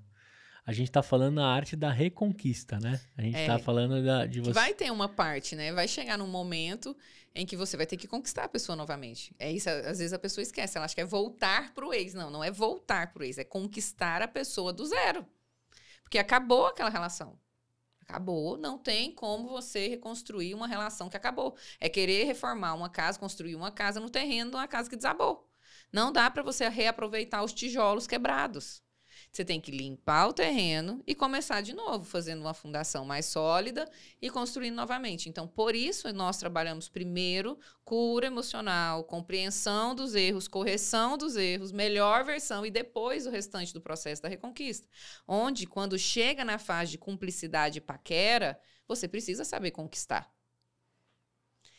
A gente tá falando a arte da reconquista, né? A gente é, tá falando da, de você. Vai ter uma parte, né? Vai chegar num momento em que você vai ter que conquistar a pessoa novamente. É isso, às vezes a pessoa esquece, ela acha que é voltar pro ex. Não, não é voltar pro ex, é conquistar a pessoa do zero. Porque acabou aquela relação. Acabou, não tem como você reconstruir uma relação que acabou. É querer reformar uma casa, construir uma casa no terreno de uma casa que desabou. Não dá para você reaproveitar os tijolos quebrados. Você tem que limpar o terreno e começar de novo, fazendo uma fundação mais sólida e construindo novamente. Então, por isso, nós trabalhamos primeiro cura emocional, compreensão dos erros, correção dos erros, melhor versão e depois o restante do processo da reconquista. Onde, quando chega na fase de cumplicidade e paquera, você precisa saber conquistar.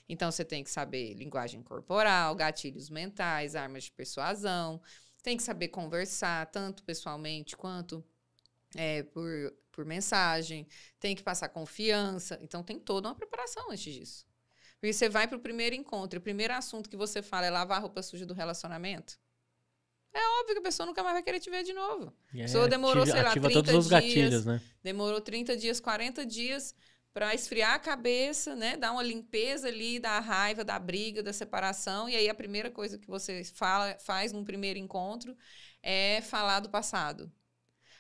Então, você tem que saber linguagem corporal, gatilhos mentais, armas de persuasão. Tem que saber conversar, tanto pessoalmente quanto é, por, por mensagem. Tem que passar confiança. Então, tem toda uma preparação antes disso. Porque você vai para o primeiro encontro, o primeiro assunto que você fala é lavar a roupa suja do relacionamento. É óbvio que a pessoa nunca mais vai querer te ver de novo. É, pessoa demorou, ativa, sei lá, ativa 30 todos os dias, gatilhos, né? Demorou 30 dias, 40 dias para esfriar a cabeça, né? Dar uma limpeza ali da raiva, da briga, da separação. E aí a primeira coisa que você fala, faz num primeiro encontro é falar do passado.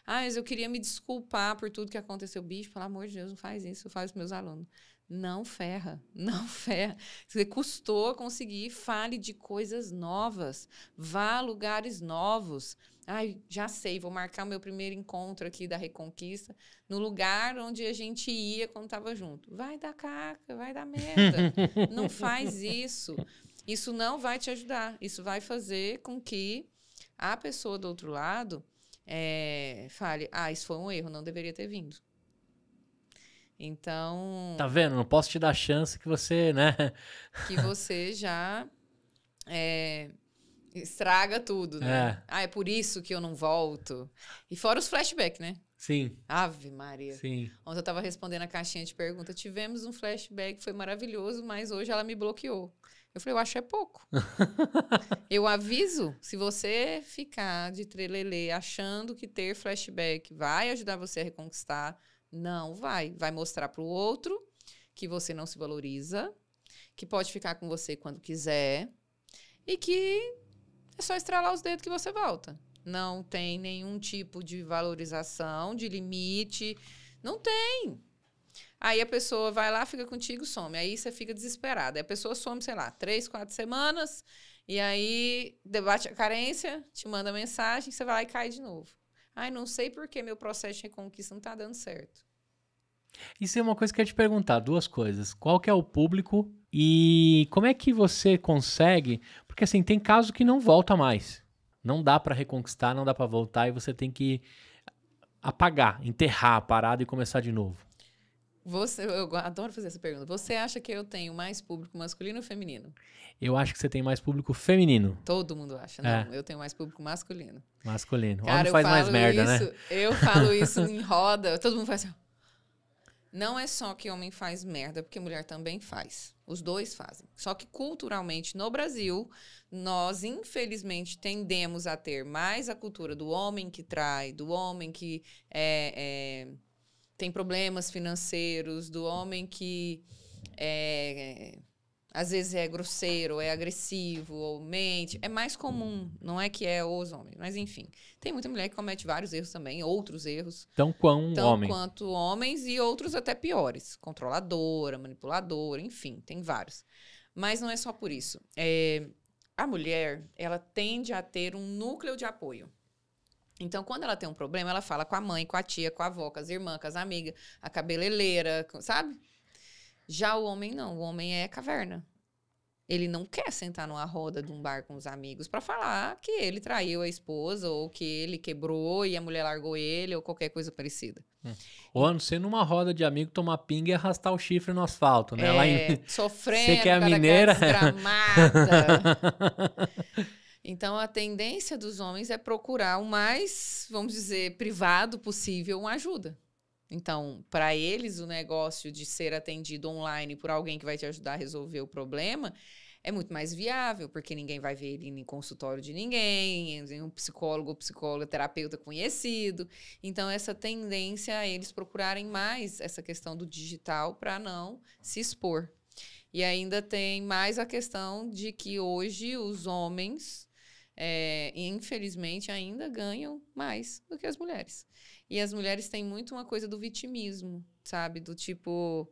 Ah, mas eu queria me desculpar por tudo que aconteceu. Bicho, pelo amor de Deus, não faz isso. Eu faço meus alunos. Não ferra, <laughs> não ferra. Você custou conseguir, fale de coisas novas, vá a lugares novos, Ai, já sei, vou marcar o meu primeiro encontro aqui da Reconquista no lugar onde a gente ia quando estava junto. Vai dar caca, vai dar merda. <laughs> não faz isso. Isso não vai te ajudar. Isso vai fazer com que a pessoa do outro lado é, fale: ah, isso foi um erro, não deveria ter vindo. Então. Tá vendo? Não posso te dar a chance que você, né? que você já. É, Estraga tudo, né? É. Ah, é por isso que eu não volto. E fora os flashbacks, né? Sim. Ave Maria. Sim. Ontem eu estava respondendo a caixinha de pergunta. Tivemos um flashback, foi maravilhoso, mas hoje ela me bloqueou. Eu falei, eu acho é pouco. <laughs> eu aviso, se você ficar de trelelê achando que ter flashback vai ajudar você a reconquistar, não vai. Vai mostrar para o outro que você não se valoriza, que pode ficar com você quando quiser e que é só estralar os dedos que você volta. Não tem nenhum tipo de valorização, de limite. Não tem. Aí a pessoa vai lá, fica contigo, some. Aí você fica desesperada. Aí a pessoa some, sei lá, três, quatro semanas. E aí debate a carência, te manda mensagem, você vai lá e cai de novo. Ai, não sei por que meu processo de reconquista não está dando certo. Isso é uma coisa que eu ia te perguntar, duas coisas. Qual que é o público e como é que você consegue? Porque assim, tem caso que não volta mais. Não dá para reconquistar, não dá para voltar e você tem que apagar, enterrar a parada e começar de novo. Você, eu adoro fazer essa pergunta. Você acha que eu tenho mais público masculino ou feminino? Eu acho que você tem mais público feminino. Todo mundo acha, não. É. Eu tenho mais público masculino. Masculino. Cara, Homem faz mais merda, né? isso, né? Eu falo isso em roda, todo mundo faz assim. Não é só que homem faz merda, é porque mulher também faz. Os dois fazem. Só que culturalmente no Brasil, nós infelizmente tendemos a ter mais a cultura do homem que trai, do homem que é, é, tem problemas financeiros, do homem que é, às vezes é grosseiro, é agressivo, ou mente. É mais comum, não é que é os homens, mas enfim. Tem muita mulher que comete vários erros também, outros erros. Tão quão tão homem. quanto homens e outros até piores. Controladora, manipuladora, enfim, tem vários. Mas não é só por isso. É, a mulher, ela tende a ter um núcleo de apoio. Então, quando ela tem um problema, ela fala com a mãe, com a tia, com a avó, com as irmãs, com as amigas, a cabeleireira, sabe? Já o homem não, o homem é caverna. Ele não quer sentar numa roda de um bar com os amigos para falar que ele traiu a esposa ou que ele quebrou e a mulher largou ele ou qualquer coisa parecida. Hum. Ou a não ser numa roda de amigo tomar pinga e arrastar o chifre no asfalto, né? É, Lá em... É, <laughs> sofrendo, você que é a mineira. <laughs> Então, a tendência dos homens é procurar o mais, vamos dizer, privado possível uma ajuda. Então, para eles, o negócio de ser atendido online por alguém que vai te ajudar a resolver o problema é muito mais viável, porque ninguém vai ver ele em consultório de ninguém, um psicólogo ou psicóloga, terapeuta conhecido. Então, essa tendência a é eles procurarem mais essa questão do digital para não se expor. E ainda tem mais a questão de que hoje os homens, é, infelizmente, ainda ganham mais do que as mulheres. E as mulheres têm muito uma coisa do vitimismo, sabe? Do tipo,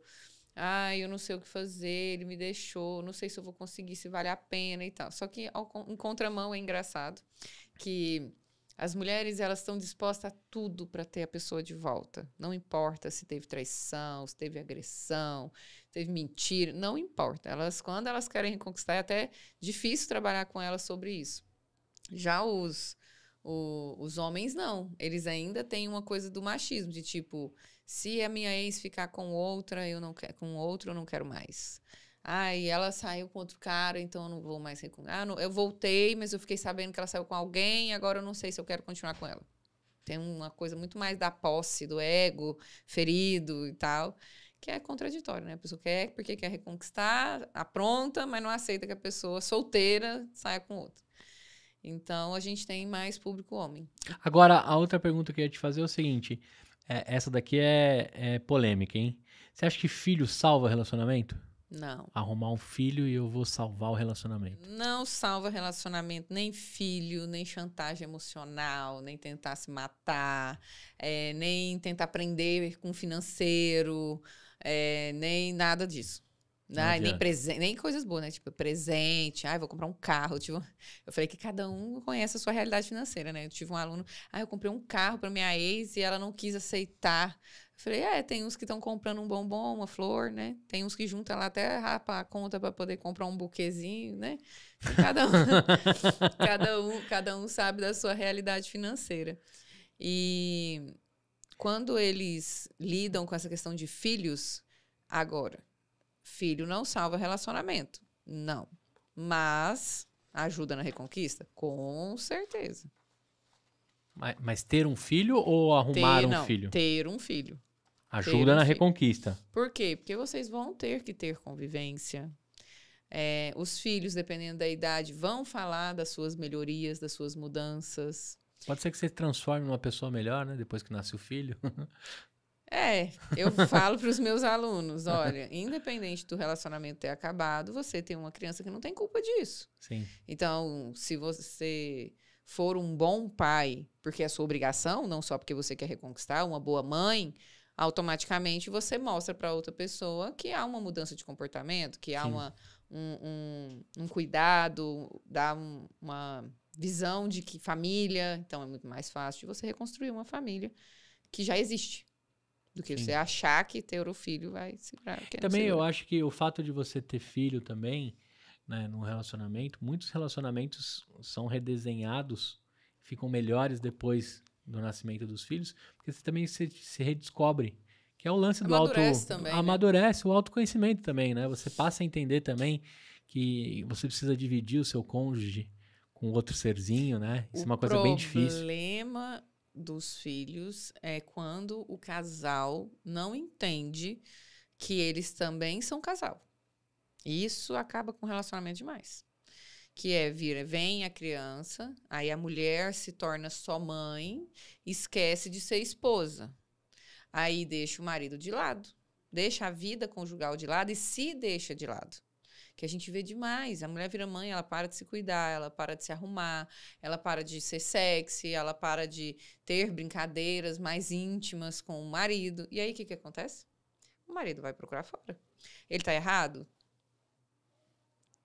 ah, eu não sei o que fazer, ele me deixou, não sei se eu vou conseguir, se vale a pena e tal. Só que ao, em contramão é engraçado que as mulheres elas estão dispostas a tudo para ter a pessoa de volta. Não importa se teve traição, se teve agressão, se teve mentira, não importa. Elas quando elas querem reconquistar é até difícil trabalhar com elas sobre isso. Já os o, os homens não. Eles ainda têm uma coisa do machismo, de tipo, se a minha ex ficar com outra, eu não quero, com outro, eu não quero mais. Ah, e ela saiu com outro cara, então eu não vou mais. Ah, não, eu voltei, mas eu fiquei sabendo que ela saiu com alguém, agora eu não sei se eu quero continuar com ela. Tem uma coisa muito mais da posse, do ego ferido e tal, que é contraditório, né? A pessoa quer porque quer reconquistar, apronta, mas não aceita que a pessoa solteira saia com outro. Então a gente tem mais público homem. Agora, a outra pergunta que eu ia te fazer é o seguinte: é, essa daqui é, é, polêmica, hein? Você acha que filho salva relacionamento? Não. Arrumar um filho e eu vou salvar o relacionamento. Não salva relacionamento, nem filho, nem chantagem emocional, nem tentar se matar, é, nem tentar prender com financeiro, é, nem nada disso nem, presen nem coisas boas, né? Tipo, presente, ai, vou comprar um carro. Tipo, <laughs> eu falei que cada um conhece a sua realidade financeira, né? Eu tive um aluno, ai, eu comprei um carro para minha ex e ela não quis aceitar. Eu falei, é, tem uns que estão comprando um bombom, uma flor, né? Tem uns que juntam lá até rapa a conta para poder comprar um buquezinho, né? Então, cada um, <laughs> cada um, cada um sabe da sua realidade financeira. E quando eles lidam com essa questão de filhos agora, filho não salva relacionamento. Não. Mas ajuda na reconquista? Com certeza. Mas, mas ter um filho ou arrumar ter, não, um filho? Ter um filho. Ajuda um na filho. reconquista. Por quê? Porque vocês vão ter que ter convivência. É, os filhos, dependendo da idade, vão falar das suas melhorias, das suas mudanças. Pode ser que você transforme numa pessoa melhor, né? Depois que nasce o filho. <laughs> É, eu falo para os meus alunos, olha, independente do relacionamento ter acabado, você tem uma criança que não tem culpa disso. Sim. Então, se você for um bom pai, porque é sua obrigação, não só porque você quer reconquistar, uma boa mãe, automaticamente você mostra para outra pessoa que há uma mudança de comportamento, que há uma, um, um, um, cuidado, dá um, uma visão de que família. Então, é muito mais fácil de você reconstruir uma família que já existe do que Sim. você achar que ter o filho vai segurar. É também eu acho que o fato de você ter filho também, né, num relacionamento, muitos relacionamentos são redesenhados, ficam melhores depois do nascimento dos filhos, porque você também se, se redescobre. Que é o lance do auto... Também, né? amadurece né? o autoconhecimento também, né? Você passa a entender também que você precisa dividir o seu cônjuge com outro serzinho, né? Isso é o é uma coisa bem difícil. O problema dos filhos é quando o casal não entende que eles também são casal. Isso acaba com o relacionamento demais. Que é vira, vem a criança, aí a mulher se torna só mãe, esquece de ser esposa. Aí deixa o marido de lado, deixa a vida conjugal de lado e se deixa de lado que a gente vê demais. A mulher vira mãe, ela para de se cuidar, ela para de se arrumar, ela para de ser sexy, ela para de ter brincadeiras mais íntimas com o marido. E aí o que, que acontece? O marido vai procurar fora. Ele tá errado?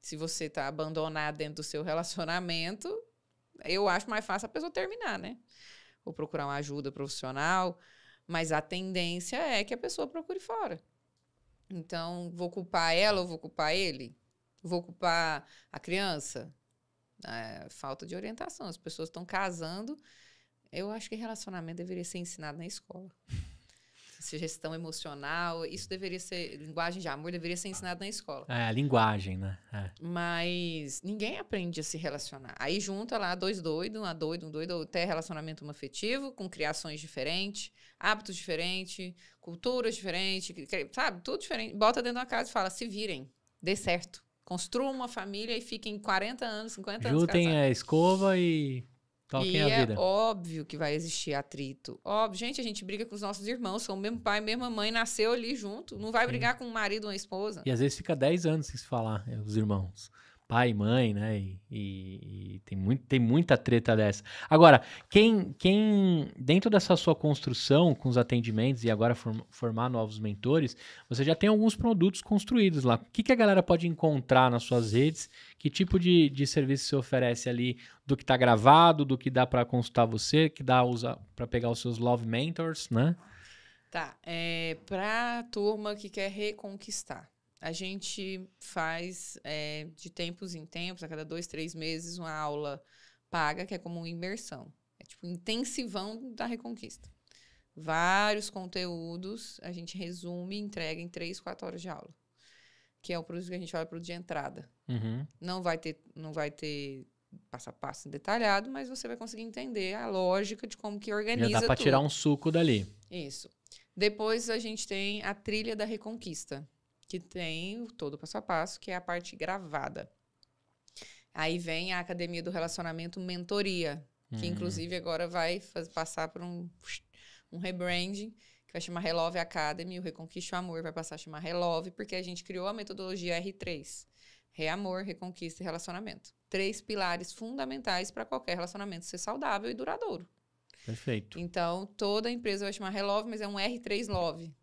Se você tá abandonado dentro do seu relacionamento, eu acho mais fácil a pessoa terminar, né? Ou procurar uma ajuda profissional. Mas a tendência é que a pessoa procure fora. Então, vou culpar ela ou vou culpar ele? Vou culpar a criança? É, falta de orientação. As pessoas estão casando. Eu acho que relacionamento deveria ser ensinado na escola gestão emocional. Isso deveria ser. Linguagem de amor deveria ser ensinado na escola. É, a linguagem, né? É. Mas ninguém aprende a se relacionar. Aí junta lá dois doidos, uma doida, um doido, até relacionamento afetivo, com criações diferentes, hábitos diferentes, culturas diferentes, sabe? Tudo diferente. Bota dentro de uma casa e fala: se virem, dê certo. Construam uma família e fiquem 40 anos, 50 Juntem anos. Juntem a escova e é e é, vida. óbvio que vai existir atrito. Óbvio, gente, a gente briga com os nossos irmãos, são o mesmo pai, mesma mãe, nasceu ali junto. Não vai Sim. brigar com um marido ou uma esposa. E às vezes fica 10 anos sem se falar, é, os irmãos pai e mãe, né? E, e, e, tem, muito, tem muita treta dessa. Agora, quem, quem dentro dessa sua construção com os atendimentos e agora form, formar novos mentores, você já tem alguns produtos construídos lá. O que, que a galera pode encontrar nas suas redes? Que tipo de, de serviço você oferece ali? Do que está gravado, do que dá para consultar você, que dá para pegar os seus love mentors, né? Tá, é, para a turma que quer reconquistar a gente faz é, de tempos em tempos, a cada dois, três meses, uma aula paga, que é como uma imersão. É tipo intensivão da Reconquista. Vários conteúdos, a gente resume e entrega em três, quatro horas de aula. Que é o produto que a gente olha para o de entrada. Uhum. Não, vai ter, não vai ter passo a passo detalhado, mas você vai conseguir entender a lógica de como que organiza Já dá para tirar um suco dali. Isso. Depois a gente tem a trilha da Reconquista que tem todo o passo a passo, que é a parte gravada. Aí vem a Academia do Relacionamento Mentoria, que uhum. inclusive agora vai passar por um, um rebranding, que vai chamar Relove Academy, o Reconquista o Amor vai passar a chamar Relove, porque a gente criou a metodologia R3. Reamor, Reconquista e Relacionamento. Três pilares fundamentais para qualquer relacionamento ser saudável e duradouro. Perfeito. Então, toda empresa vai chamar Relove, mas é um R3 Love.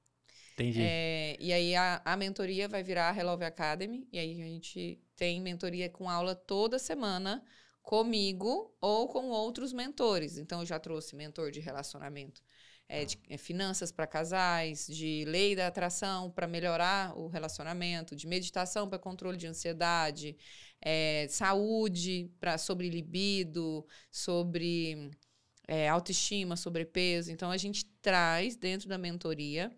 Entendi. É, e aí a, a mentoria vai virar a Relove Academy. E aí a gente tem mentoria com aula toda semana comigo ou com outros mentores. Então eu já trouxe mentor de relacionamento, é, de é, finanças para casais, de lei da atração para melhorar o relacionamento, de meditação para controle de ansiedade, é, saúde para sobre libido, sobre é, autoestima, sobrepeso. Então a gente traz dentro da mentoria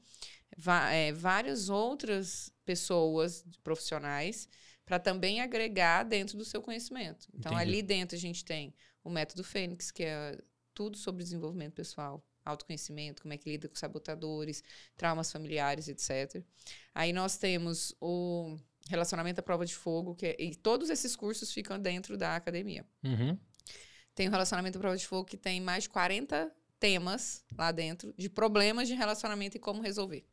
é, várias outras pessoas profissionais para também agregar dentro do seu conhecimento. Então, Entendi. ali dentro a gente tem o método Fênix, que é tudo sobre desenvolvimento pessoal, autoconhecimento, como é que lida com sabotadores, traumas familiares, etc. Aí nós temos o relacionamento à prova de fogo, que é, e todos esses cursos ficam dentro da academia. Uhum. Tem o relacionamento à prova de fogo que tem mais de 40 temas lá dentro de problemas de relacionamento e como resolver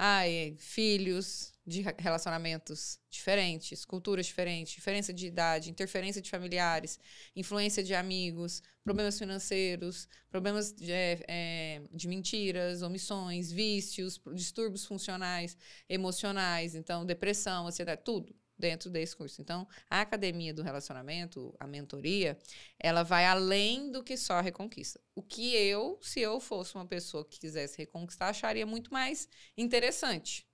ai, filhos de relacionamentos diferentes, culturas diferentes, diferença de idade, interferência de familiares, influência de amigos, problemas financeiros, problemas de, é, é de mentiras, omissões, vícios, distúrbios funcionais, emocionais, então depressão, ansiedade, tudo dentro desse curso. Então, a academia do relacionamento, a mentoria, ela vai além do que só a reconquista. O que eu, se eu fosse uma pessoa que quisesse reconquistar, acharia muito mais interessante.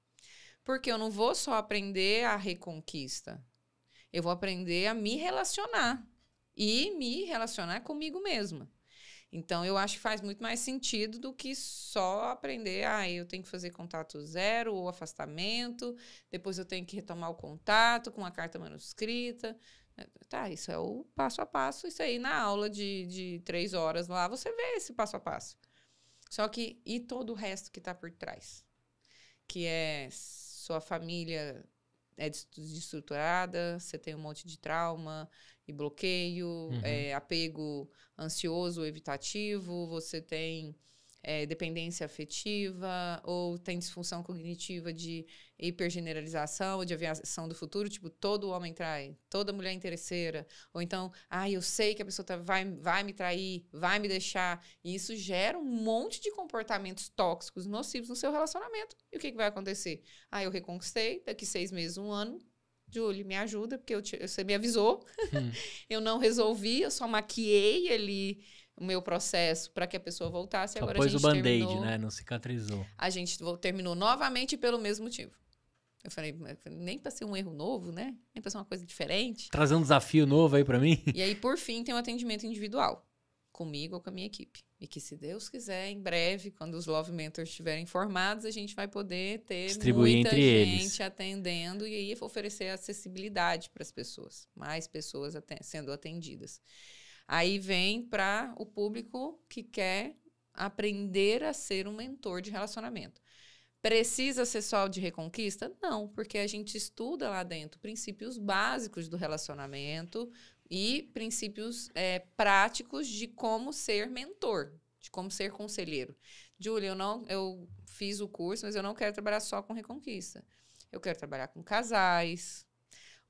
Porque eu não vou só aprender a reconquista. Eu vou aprender a me relacionar e me relacionar comigo mesma. Então, eu acho que faz muito mais sentido do que só aprender, ah, eu tenho que fazer contato zero ou afastamento, depois eu tenho que retomar o contato com a carta manuscrita. Tá, isso é o passo a passo. Isso aí na aula de, de três horas lá, você vê esse passo a passo. Só que e todo o resto que está por trás? Que é sua família é desestruturada, você tem um monte de trauma, e bloqueio, uhum. é, apego ansioso, evitativo, você tem é, dependência afetiva, ou tem disfunção cognitiva de hipergeneralização, ou de aviação do futuro, tipo, todo homem trai, toda mulher interesseira, ou então, ah, eu sei que a pessoa tá, vai, vai me trair, vai me deixar, e isso gera um monte de comportamentos tóxicos, nocivos no seu relacionamento. E o que, que vai acontecer? Ah, eu reconquistei, daqui seis meses, um ano, Júlio, me ajuda, porque eu te, você me avisou. Hum. <laughs> eu não resolvi, eu só maquiei ali o meu processo para que a pessoa voltasse. Só Agora pôs a gente o band-aid, né? Não cicatrizou. A gente terminou novamente pelo mesmo motivo. Eu falei, nem para ser um erro novo, né? Nem para ser uma coisa diferente. Trazer um desafio novo aí para mim. E aí, por fim, tem o um atendimento individual comigo ou com a minha equipe. E que, se Deus quiser, em breve, quando os Love Mentors estiverem formados, a gente vai poder ter Distribuir muita gente eles. atendendo e aí oferecer acessibilidade para as pessoas, mais pessoas sendo atendidas. Aí vem para o público que quer aprender a ser um mentor de relacionamento. Precisa ser só de reconquista? Não, porque a gente estuda lá dentro princípios básicos do relacionamento, e princípios é, práticos de como ser mentor, de como ser conselheiro. Júlia, eu não, eu fiz o curso, mas eu não quero trabalhar só com reconquista. Eu quero trabalhar com casais,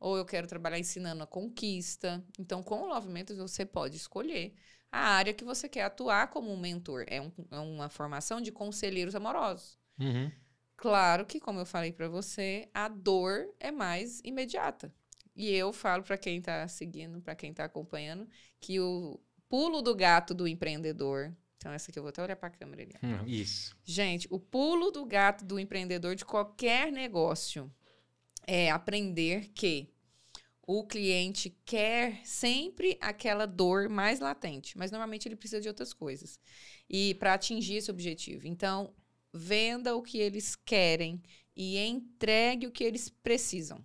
ou eu quero trabalhar ensinando a conquista. Então, com o Love Mentors, você pode escolher a área que você quer atuar como um mentor. É, um, é uma formação de conselheiros amorosos. Uhum. Claro que, como eu falei para você, a dor é mais imediata. E eu falo para quem está seguindo, para quem está acompanhando, que o pulo do gato do empreendedor. Então, essa aqui eu vou até olhar para a câmera ali. Hum, isso. Gente, o pulo do gato do empreendedor de qualquer negócio é aprender que o cliente quer sempre aquela dor mais latente, mas normalmente ele precisa de outras coisas. E para atingir esse objetivo. Então, venda o que eles querem e entregue o que eles precisam.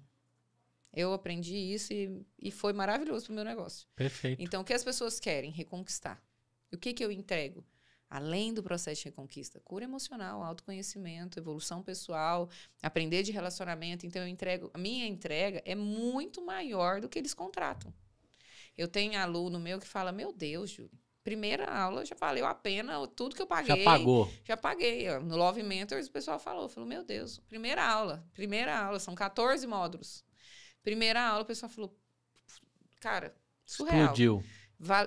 Eu aprendi isso e, e foi maravilhoso para o meu negócio. Perfeito. Então, o que as pessoas querem? Reconquistar. E o que, que eu entrego? Além do processo de reconquista, cura emocional, autoconhecimento, evolução pessoal, aprender de relacionamento. Então, eu entrego. A minha entrega é muito maior do que eles contratam. Eu tenho aluno meu que fala: Meu Deus, Júlio, primeira aula já valeu a pena tudo que eu paguei. Já pagou. Já paguei. No Love Mentors o pessoal falou, falou, meu Deus, primeira aula, primeira aula, são 14 módulos. Primeira aula, o pessoal falou, cara, surreal. Explodiu.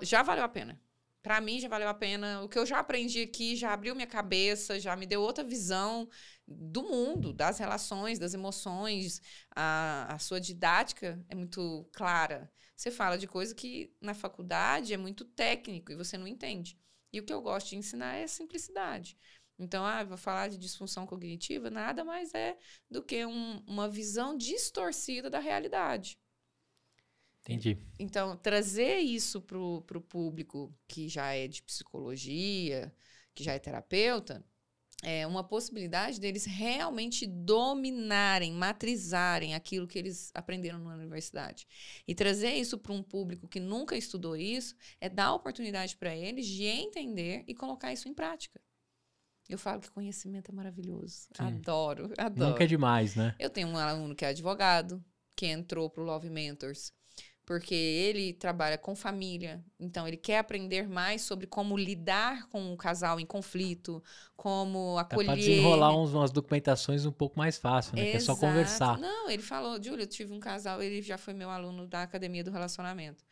já valeu a pena. Para mim já valeu a pena. O que eu já aprendi aqui já abriu minha cabeça, já me deu outra visão do mundo, das relações, das emoções. A, a sua didática é muito clara. Você fala de coisa que na faculdade é muito técnico e você não entende. E o que eu gosto de ensinar é simplicidade. Então, ah, vou falar de disfunção cognitiva, nada mais é do que um, uma visão distorcida da realidade. Entendi. Então, trazer isso para o público que já é de psicologia, que já é terapeuta, é uma possibilidade deles realmente dominarem, matrizarem aquilo que eles aprenderam na universidade. E trazer isso para um público que nunca estudou isso é dar oportunidade para eles de entender e colocar isso em prática. Eu falo que conhecimento é maravilhoso. Sim. Adoro, <laughs> adoro. Nunca é demais, né? Eu tenho um aluno que é advogado, que entrou pro Love Mentors, porque ele trabalha com família, então ele quer aprender mais sobre como lidar com o casal em conflito, como acolher. Dá pra desenrolar uns, umas documentações um pouco mais fácil, né? Exato. Que é só conversar. Não, ele falou, Júlio, eu tive um casal, ele já foi meu aluno da Academia do Relacionamento.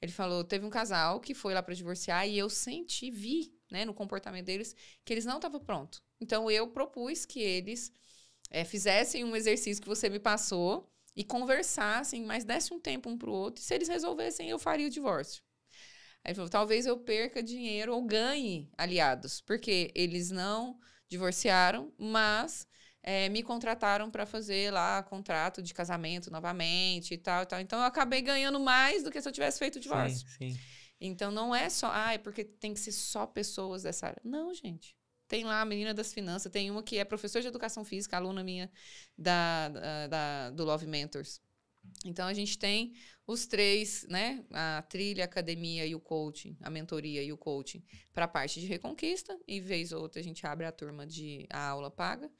Ele falou, teve um casal que foi lá para divorciar e eu senti, vi né, no comportamento deles, que eles não estavam prontos. Então eu propus que eles é, fizessem um exercício que você me passou e conversassem, mas desse um tempo um para o outro, e se eles resolvessem, eu faria o divórcio. Aí ele falou: talvez eu perca dinheiro ou ganhe aliados, porque eles não divorciaram, mas é, me contrataram para fazer lá contrato de casamento novamente e tal, e tal. Então eu acabei ganhando mais do que se eu tivesse feito o divórcio. Sim, sim. Então não é só, ah, é porque tem que ser só pessoas dessa área. Não, gente. Tem lá a menina das finanças, tem uma que é professora de educação física, aluna minha da, da, da do Love Mentors. Então a gente tem os três, né? A trilha, a academia e o coaching, a mentoria e o coaching para a parte de reconquista, e vez ou outra a gente abre a turma de a aula paga.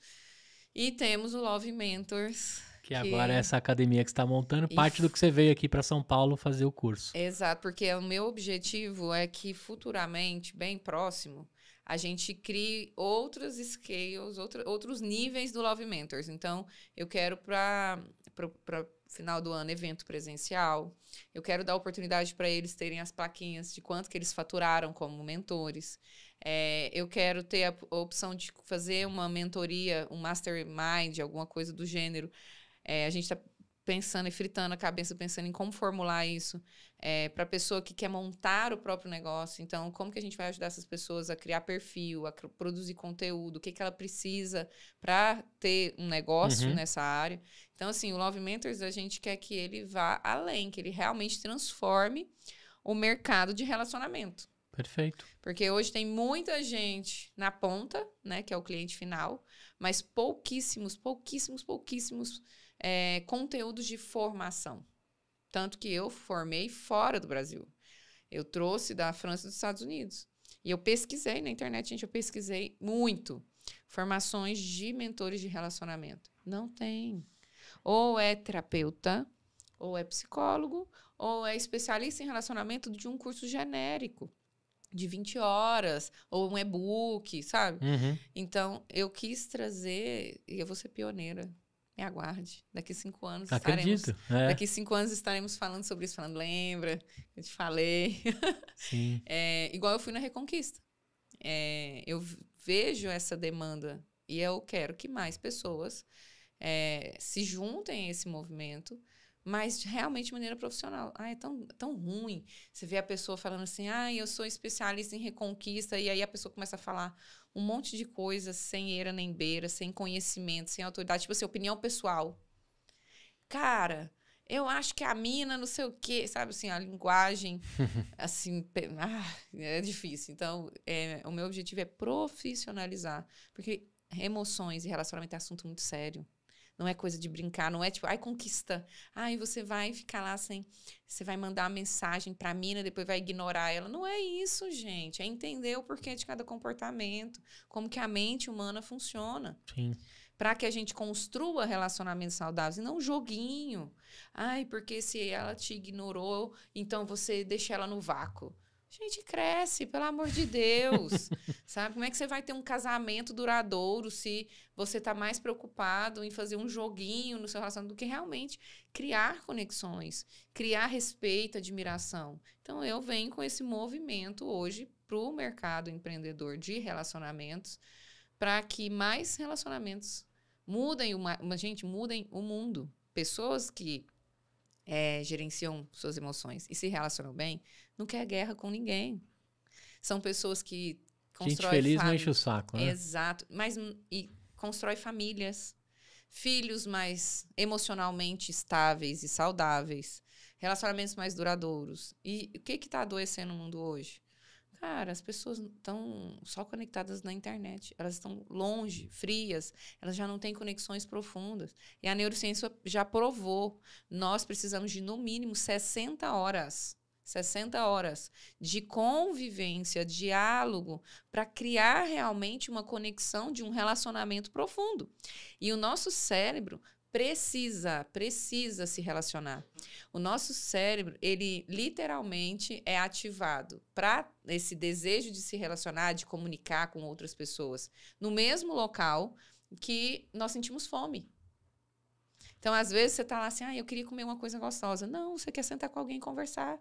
E temos o Love Mentors, que agora é essa academia que está montando, e... parte do que você veio aqui para São Paulo fazer o curso. Exato, porque o meu objetivo é que futuramente, bem próximo, a gente crie outros scales, outro, outros níveis do Love Mentors. Então, eu quero para final do ano evento presencial. Eu quero dar oportunidade para eles terem as plaquinhas de quanto que eles faturaram como mentores. É, eu quero ter a, a opção de fazer uma mentoria, um mastermind, alguma coisa do gênero. É, a gente está pensando e fritando a cabeça, pensando em como formular isso é, para a pessoa que quer montar o próprio negócio. Então, como que a gente vai ajudar essas pessoas a criar perfil, a produzir conteúdo, o que, que ela precisa para ter um negócio uhum. nessa área. Então, assim, o Love Mentors, a gente quer que ele vá além, que ele realmente transforme o mercado de relacionamento. Perfeito. Porque hoje tem muita gente na ponta, né, que é o cliente final, mas pouquíssimos, pouquíssimos, pouquíssimos é, conteúdos de formação. Tanto que eu formei fora do Brasil. Eu trouxe da França e dos Estados Unidos. E eu pesquisei na internet, gente, eu pesquisei muito. Formações de mentores de relacionamento. Não tem. Ou é terapeuta, ou é psicólogo, ou é especialista em relacionamento de um curso genérico de 20 horas, ou um e-book, sabe? Uhum. Então, eu quis trazer, e eu vou ser pioneira aguarde. Daqui cinco anos Acredito, estaremos. É. Daqui cinco anos estaremos falando sobre isso, falando, lembra? Eu te falei. <laughs> Sim. é, igual eu fui na Reconquista. É, eu vejo essa demanda e eu quero que mais pessoas é, se juntem a esse movimento mas realmente de maneira profissional. Ah, é tão, tão ruim. Você vê a pessoa falando assim, ah, eu sou especialista em reconquista, e aí a pessoa começa a falar um monte de coisa sem eira nem beira, sem conhecimento, sem autoridade, tipo assim, opinião pessoal. Cara, eu acho que a mina não sei o quê, sabe assim, a linguagem, <laughs> assim, ah, é difícil. Então, é, o meu objetivo é profissionalizar, porque emoções e relacionamento é assunto muito sério. Não é coisa de brincar, não é tipo, ai, conquista. Ai, você vai ficar lá sem. Você vai mandar uma mensagem pra mina, depois vai ignorar ela. Não é isso, gente. É entender o porquê de cada comportamento, como que a mente humana funciona. Sim. Pra que a gente construa relacionamentos saudáveis e não um joguinho. Ai, porque se ela te ignorou, então você deixa ela no vácuo gente, cresce, pelo amor de Deus. <laughs> sabe? Como é que você vai ter um casamento duradouro se você está mais preocupado em fazer um joguinho no seu relacionamento do que realmente criar conexões, criar respeito, admiração? Então, eu venho com esse movimento hoje para o mercado empreendedor de relacionamentos para que mais relacionamentos mudem uma, uma gente mudem o mundo pessoas que é, gerenciam suas emoções e se relacionam bem não quer guerra com ninguém. São pessoas que constroem. Gente feliz não enche o saco, né? Exato. Mas, hum, e constrói famílias, filhos mais emocionalmente estáveis e saudáveis, relacionamentos mais duradouros. E o que está adoecendo no mundo hoje? Cara, as pessoas estão só conectadas na internet. Elas estão longe, frias, elas já não têm conexões profundas. E a neurociência já provou. Nós precisamos de, no mínimo, 60 horas 60 horas de convivência, diálogo, para criar realmente uma conexão de um relacionamento profundo. E o nosso cérebro precisa, precisa se relacionar. O nosso cérebro, ele literalmente é ativado para esse desejo de se relacionar, de comunicar com outras pessoas, no mesmo local que nós sentimos fome. Então, às vezes você está lá assim, ah, eu queria comer uma coisa gostosa. Não, você quer sentar com alguém e conversar.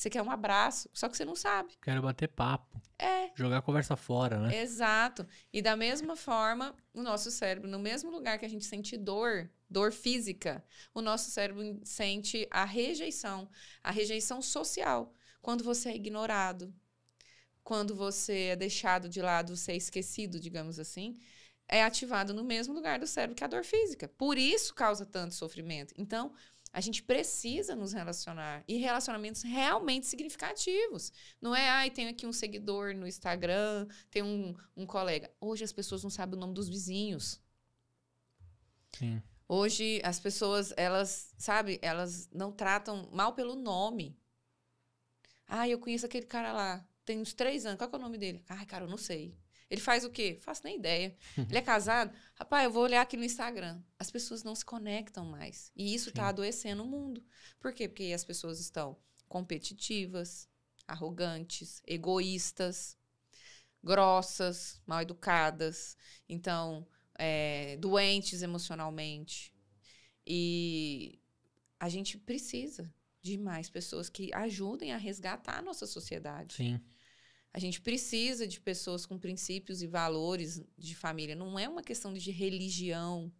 Você quer um abraço, só que você não sabe. Quero bater papo. É. Jogar a conversa fora, né? Exato. E da mesma forma, o nosso cérebro, no mesmo lugar que a gente sente dor, dor física, o nosso cérebro sente a rejeição, a rejeição social. Quando você é ignorado, quando você é deixado de lado, você é esquecido, digamos assim, é ativado no mesmo lugar do cérebro que a dor física. Por isso causa tanto sofrimento. Então, a gente precisa nos relacionar e relacionamentos realmente significativos. Não é, ai, tenho aqui um seguidor no Instagram, tem um, um colega. Hoje as pessoas não sabem o nome dos vizinhos. Sim. Hoje as pessoas, elas, sabe, elas não tratam mal pelo nome. Ah, eu conheço aquele cara lá, tem uns três anos, qual é o nome dele? Ai, cara, eu não sei. Ele faz o quê? Faço nem ideia. Ele é casado? Rapaz, eu vou olhar aqui no Instagram. As pessoas não se conectam mais. E isso está adoecendo o mundo. Por quê? Porque as pessoas estão competitivas, arrogantes, egoístas, grossas, mal educadas, então, é, doentes emocionalmente. E a gente precisa de mais pessoas que ajudem a resgatar a nossa sociedade. Sim. A gente precisa de pessoas com princípios e valores de família. Não é uma questão de religião,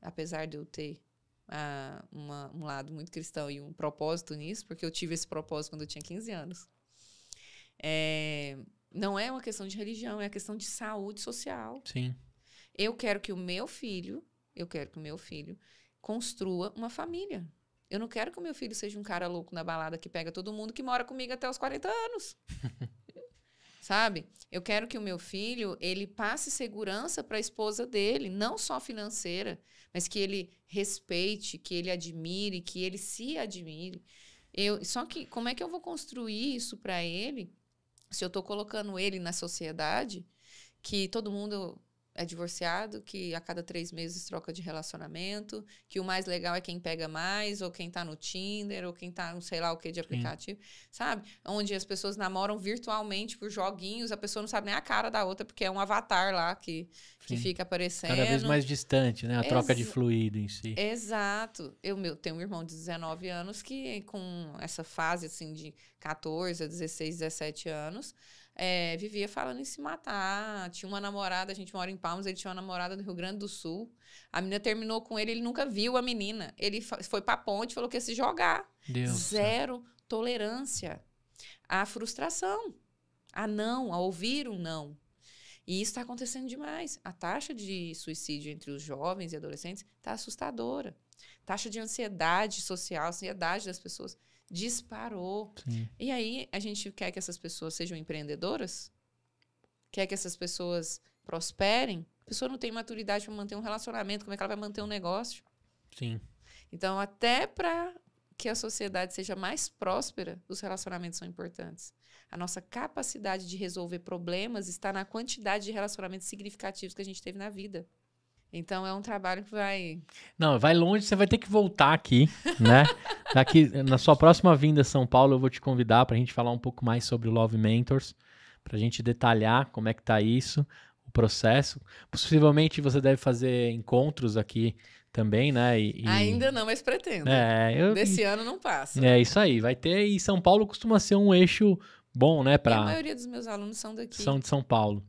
apesar de eu ter ah, uma, um lado muito cristão e um propósito nisso, porque eu tive esse propósito quando eu tinha 15 anos. É, não é uma questão de religião, é uma questão de saúde social. Sim. Eu quero que o meu filho, eu quero que o meu filho construa uma família. Eu não quero que o meu filho seja um cara louco na balada que pega todo mundo que mora comigo até os 40 anos. <laughs> sabe? Eu quero que o meu filho ele passe segurança para a esposa dele, não só financeira, mas que ele respeite, que ele admire, que ele se admire. Eu, só que como é que eu vou construir isso para ele se eu estou colocando ele na sociedade que todo mundo é divorciado, que a cada três meses troca de relacionamento, que o mais legal é quem pega mais, ou quem tá no Tinder, ou quem tá não sei lá o que de aplicativo, Sim. sabe? Onde as pessoas namoram virtualmente por joguinhos, a pessoa não sabe nem a cara da outra, porque é um avatar lá que, que fica aparecendo. Cada vez mais distante, né? A Ex troca de fluido em si. Exato. Eu meu, tenho um irmão de 19 anos que, com essa fase assim de 14 a 16, 17 anos, é, vivia falando em se matar. Tinha uma namorada, a gente mora em Palmas, ele tinha uma namorada do Rio Grande do Sul. A menina terminou com ele, ele nunca viu a menina. Ele foi pra ponte, falou que ia se jogar. Deus Zero céu. tolerância à frustração, a não, a ouvir um não. E isso está acontecendo demais. A taxa de suicídio entre os jovens e adolescentes está assustadora. Taxa de ansiedade social, ansiedade das pessoas disparou. Sim. E aí a gente quer que essas pessoas sejam empreendedoras? Quer que essas pessoas prosperem? A pessoa não tem maturidade para manter um relacionamento, como é que ela vai manter um negócio? Sim. Então, até para que a sociedade seja mais próspera, os relacionamentos são importantes. A nossa capacidade de resolver problemas está na quantidade de relacionamentos significativos que a gente teve na vida. Então é um trabalho que vai. Não, vai longe, você vai ter que voltar aqui, né? <laughs> Daqui, na sua próxima vinda a São Paulo, eu vou te convidar para a gente falar um pouco mais sobre o Love Mentors, para a gente detalhar como é que tá isso, o processo. Possivelmente você deve fazer encontros aqui também, né? E, e... Ainda não, mas pretendo. É, eu... Desse ano não passa. É isso aí, vai ter. E São Paulo costuma ser um eixo bom, né? Pra... E a maioria dos meus alunos são daqui. São de São Paulo.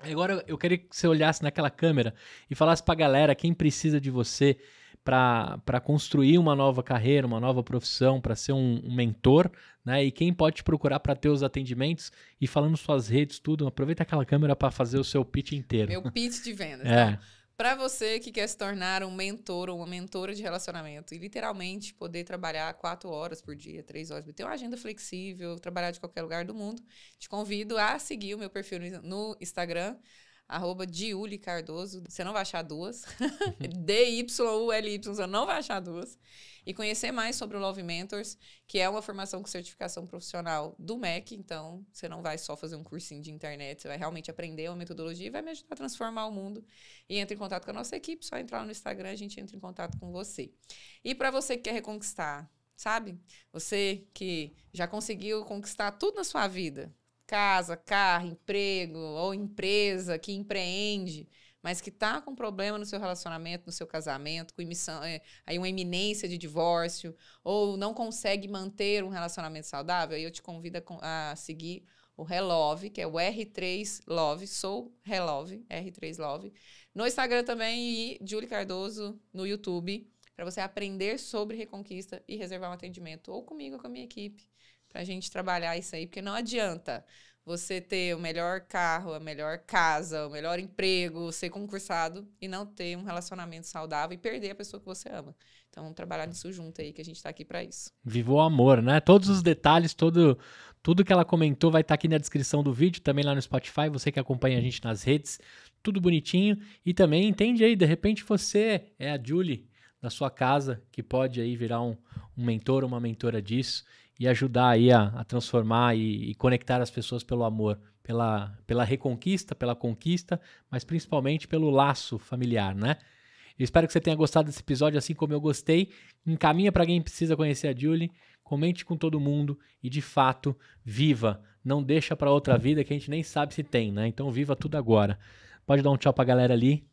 Agora eu queria que você olhasse naquela câmera e falasse para a galera quem precisa de você para construir uma nova carreira, uma nova profissão, para ser um, um, mentor, né? E quem pode te procurar para ter os atendimentos e falando suas redes, tudo. Aproveita aquela câmera para fazer o seu pitch inteiro. Meu pitch de vendas. É. Tá? Para você que quer se tornar um mentor ou uma mentora de relacionamento e literalmente poder trabalhar quatro horas por dia, três horas, ter uma agenda flexível, trabalhar de qualquer lugar do mundo, te convido a seguir o meu perfil no Instagram, arroba Diuli Cardoso. Você não vai achar duas. <laughs> D-Y-U-L-Y, você não vai achar duas. E conhecer mais sobre o Love Mentors, que é uma formação com certificação profissional do MEC. Então, você não vai só fazer um cursinho de internet, você vai realmente aprender uma metodologia e vai me ajudar a transformar o mundo. E entra em contato com a nossa equipe, só entrar no Instagram, a gente entra em contato com você. E para você que quer reconquistar, sabe? Você que já conseguiu conquistar tudo na sua vida, casa, carro, emprego ou empresa que empreende, mas que está com problema no seu relacionamento, no seu casamento, com emissão, é, aí uma iminência de divórcio, ou não consegue manter um relacionamento saudável, aí eu te convido a, a seguir o Relove, que é o R3 Love, sou Relove, R3 Love, no Instagram também e Julie Cardoso no YouTube, para você aprender sobre reconquista e reservar um atendimento ou comigo, ou com a minha equipe para a gente trabalhar isso aí, porque não adianta você ter o melhor carro, a melhor casa, o melhor emprego, ser concursado e não ter um relacionamento saudável e perder a pessoa que você ama. Então vamos trabalhar nisso junto aí, que a gente está aqui para isso. Viva o amor, né? Todos os detalhes, todo, tudo que ela comentou vai estar tá aqui na descrição do vídeo, também lá no Spotify, você que acompanha a gente nas redes, tudo bonitinho. E também entende aí, de repente você é a Julie da sua casa, que pode aí virar um, um mentor, uma mentora disso e ajudar aí a, a transformar e, e, conectar as pessoas pelo amor, pela, pela reconquista, pela conquista, mas principalmente pelo laço familiar, né? Eu espero que você tenha gostado desse episódio, assim como eu gostei. Encaminha para quem precisa conhecer a Julie, comente com todo mundo e, de fato, viva. Não deixa para outra vida que a gente nem sabe se tem, né? Então, viva tudo agora. Pode dar um tchau para a galera ali.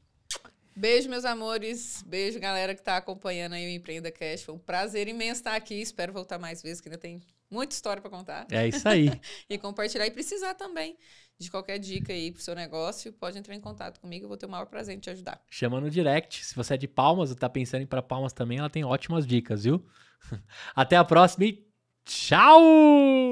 Beijo, meus amores. Beijo, galera que está acompanhando aí o Empreenda Cash. Foi um prazer imenso estar aqui. Espero voltar mais vezes, que ainda tem muita história para contar. É isso aí. <laughs> e compartilhar e precisar também de qualquer dica aí pro seu negócio, pode entrar em contato comigo, eu vou ter o maior prazer em te ajudar. Chama no direct. Se você é de Palmas ou tá pensando em ir para Palmas também, ela tem ótimas dicas, viu? <laughs> Até a próxima e tchau!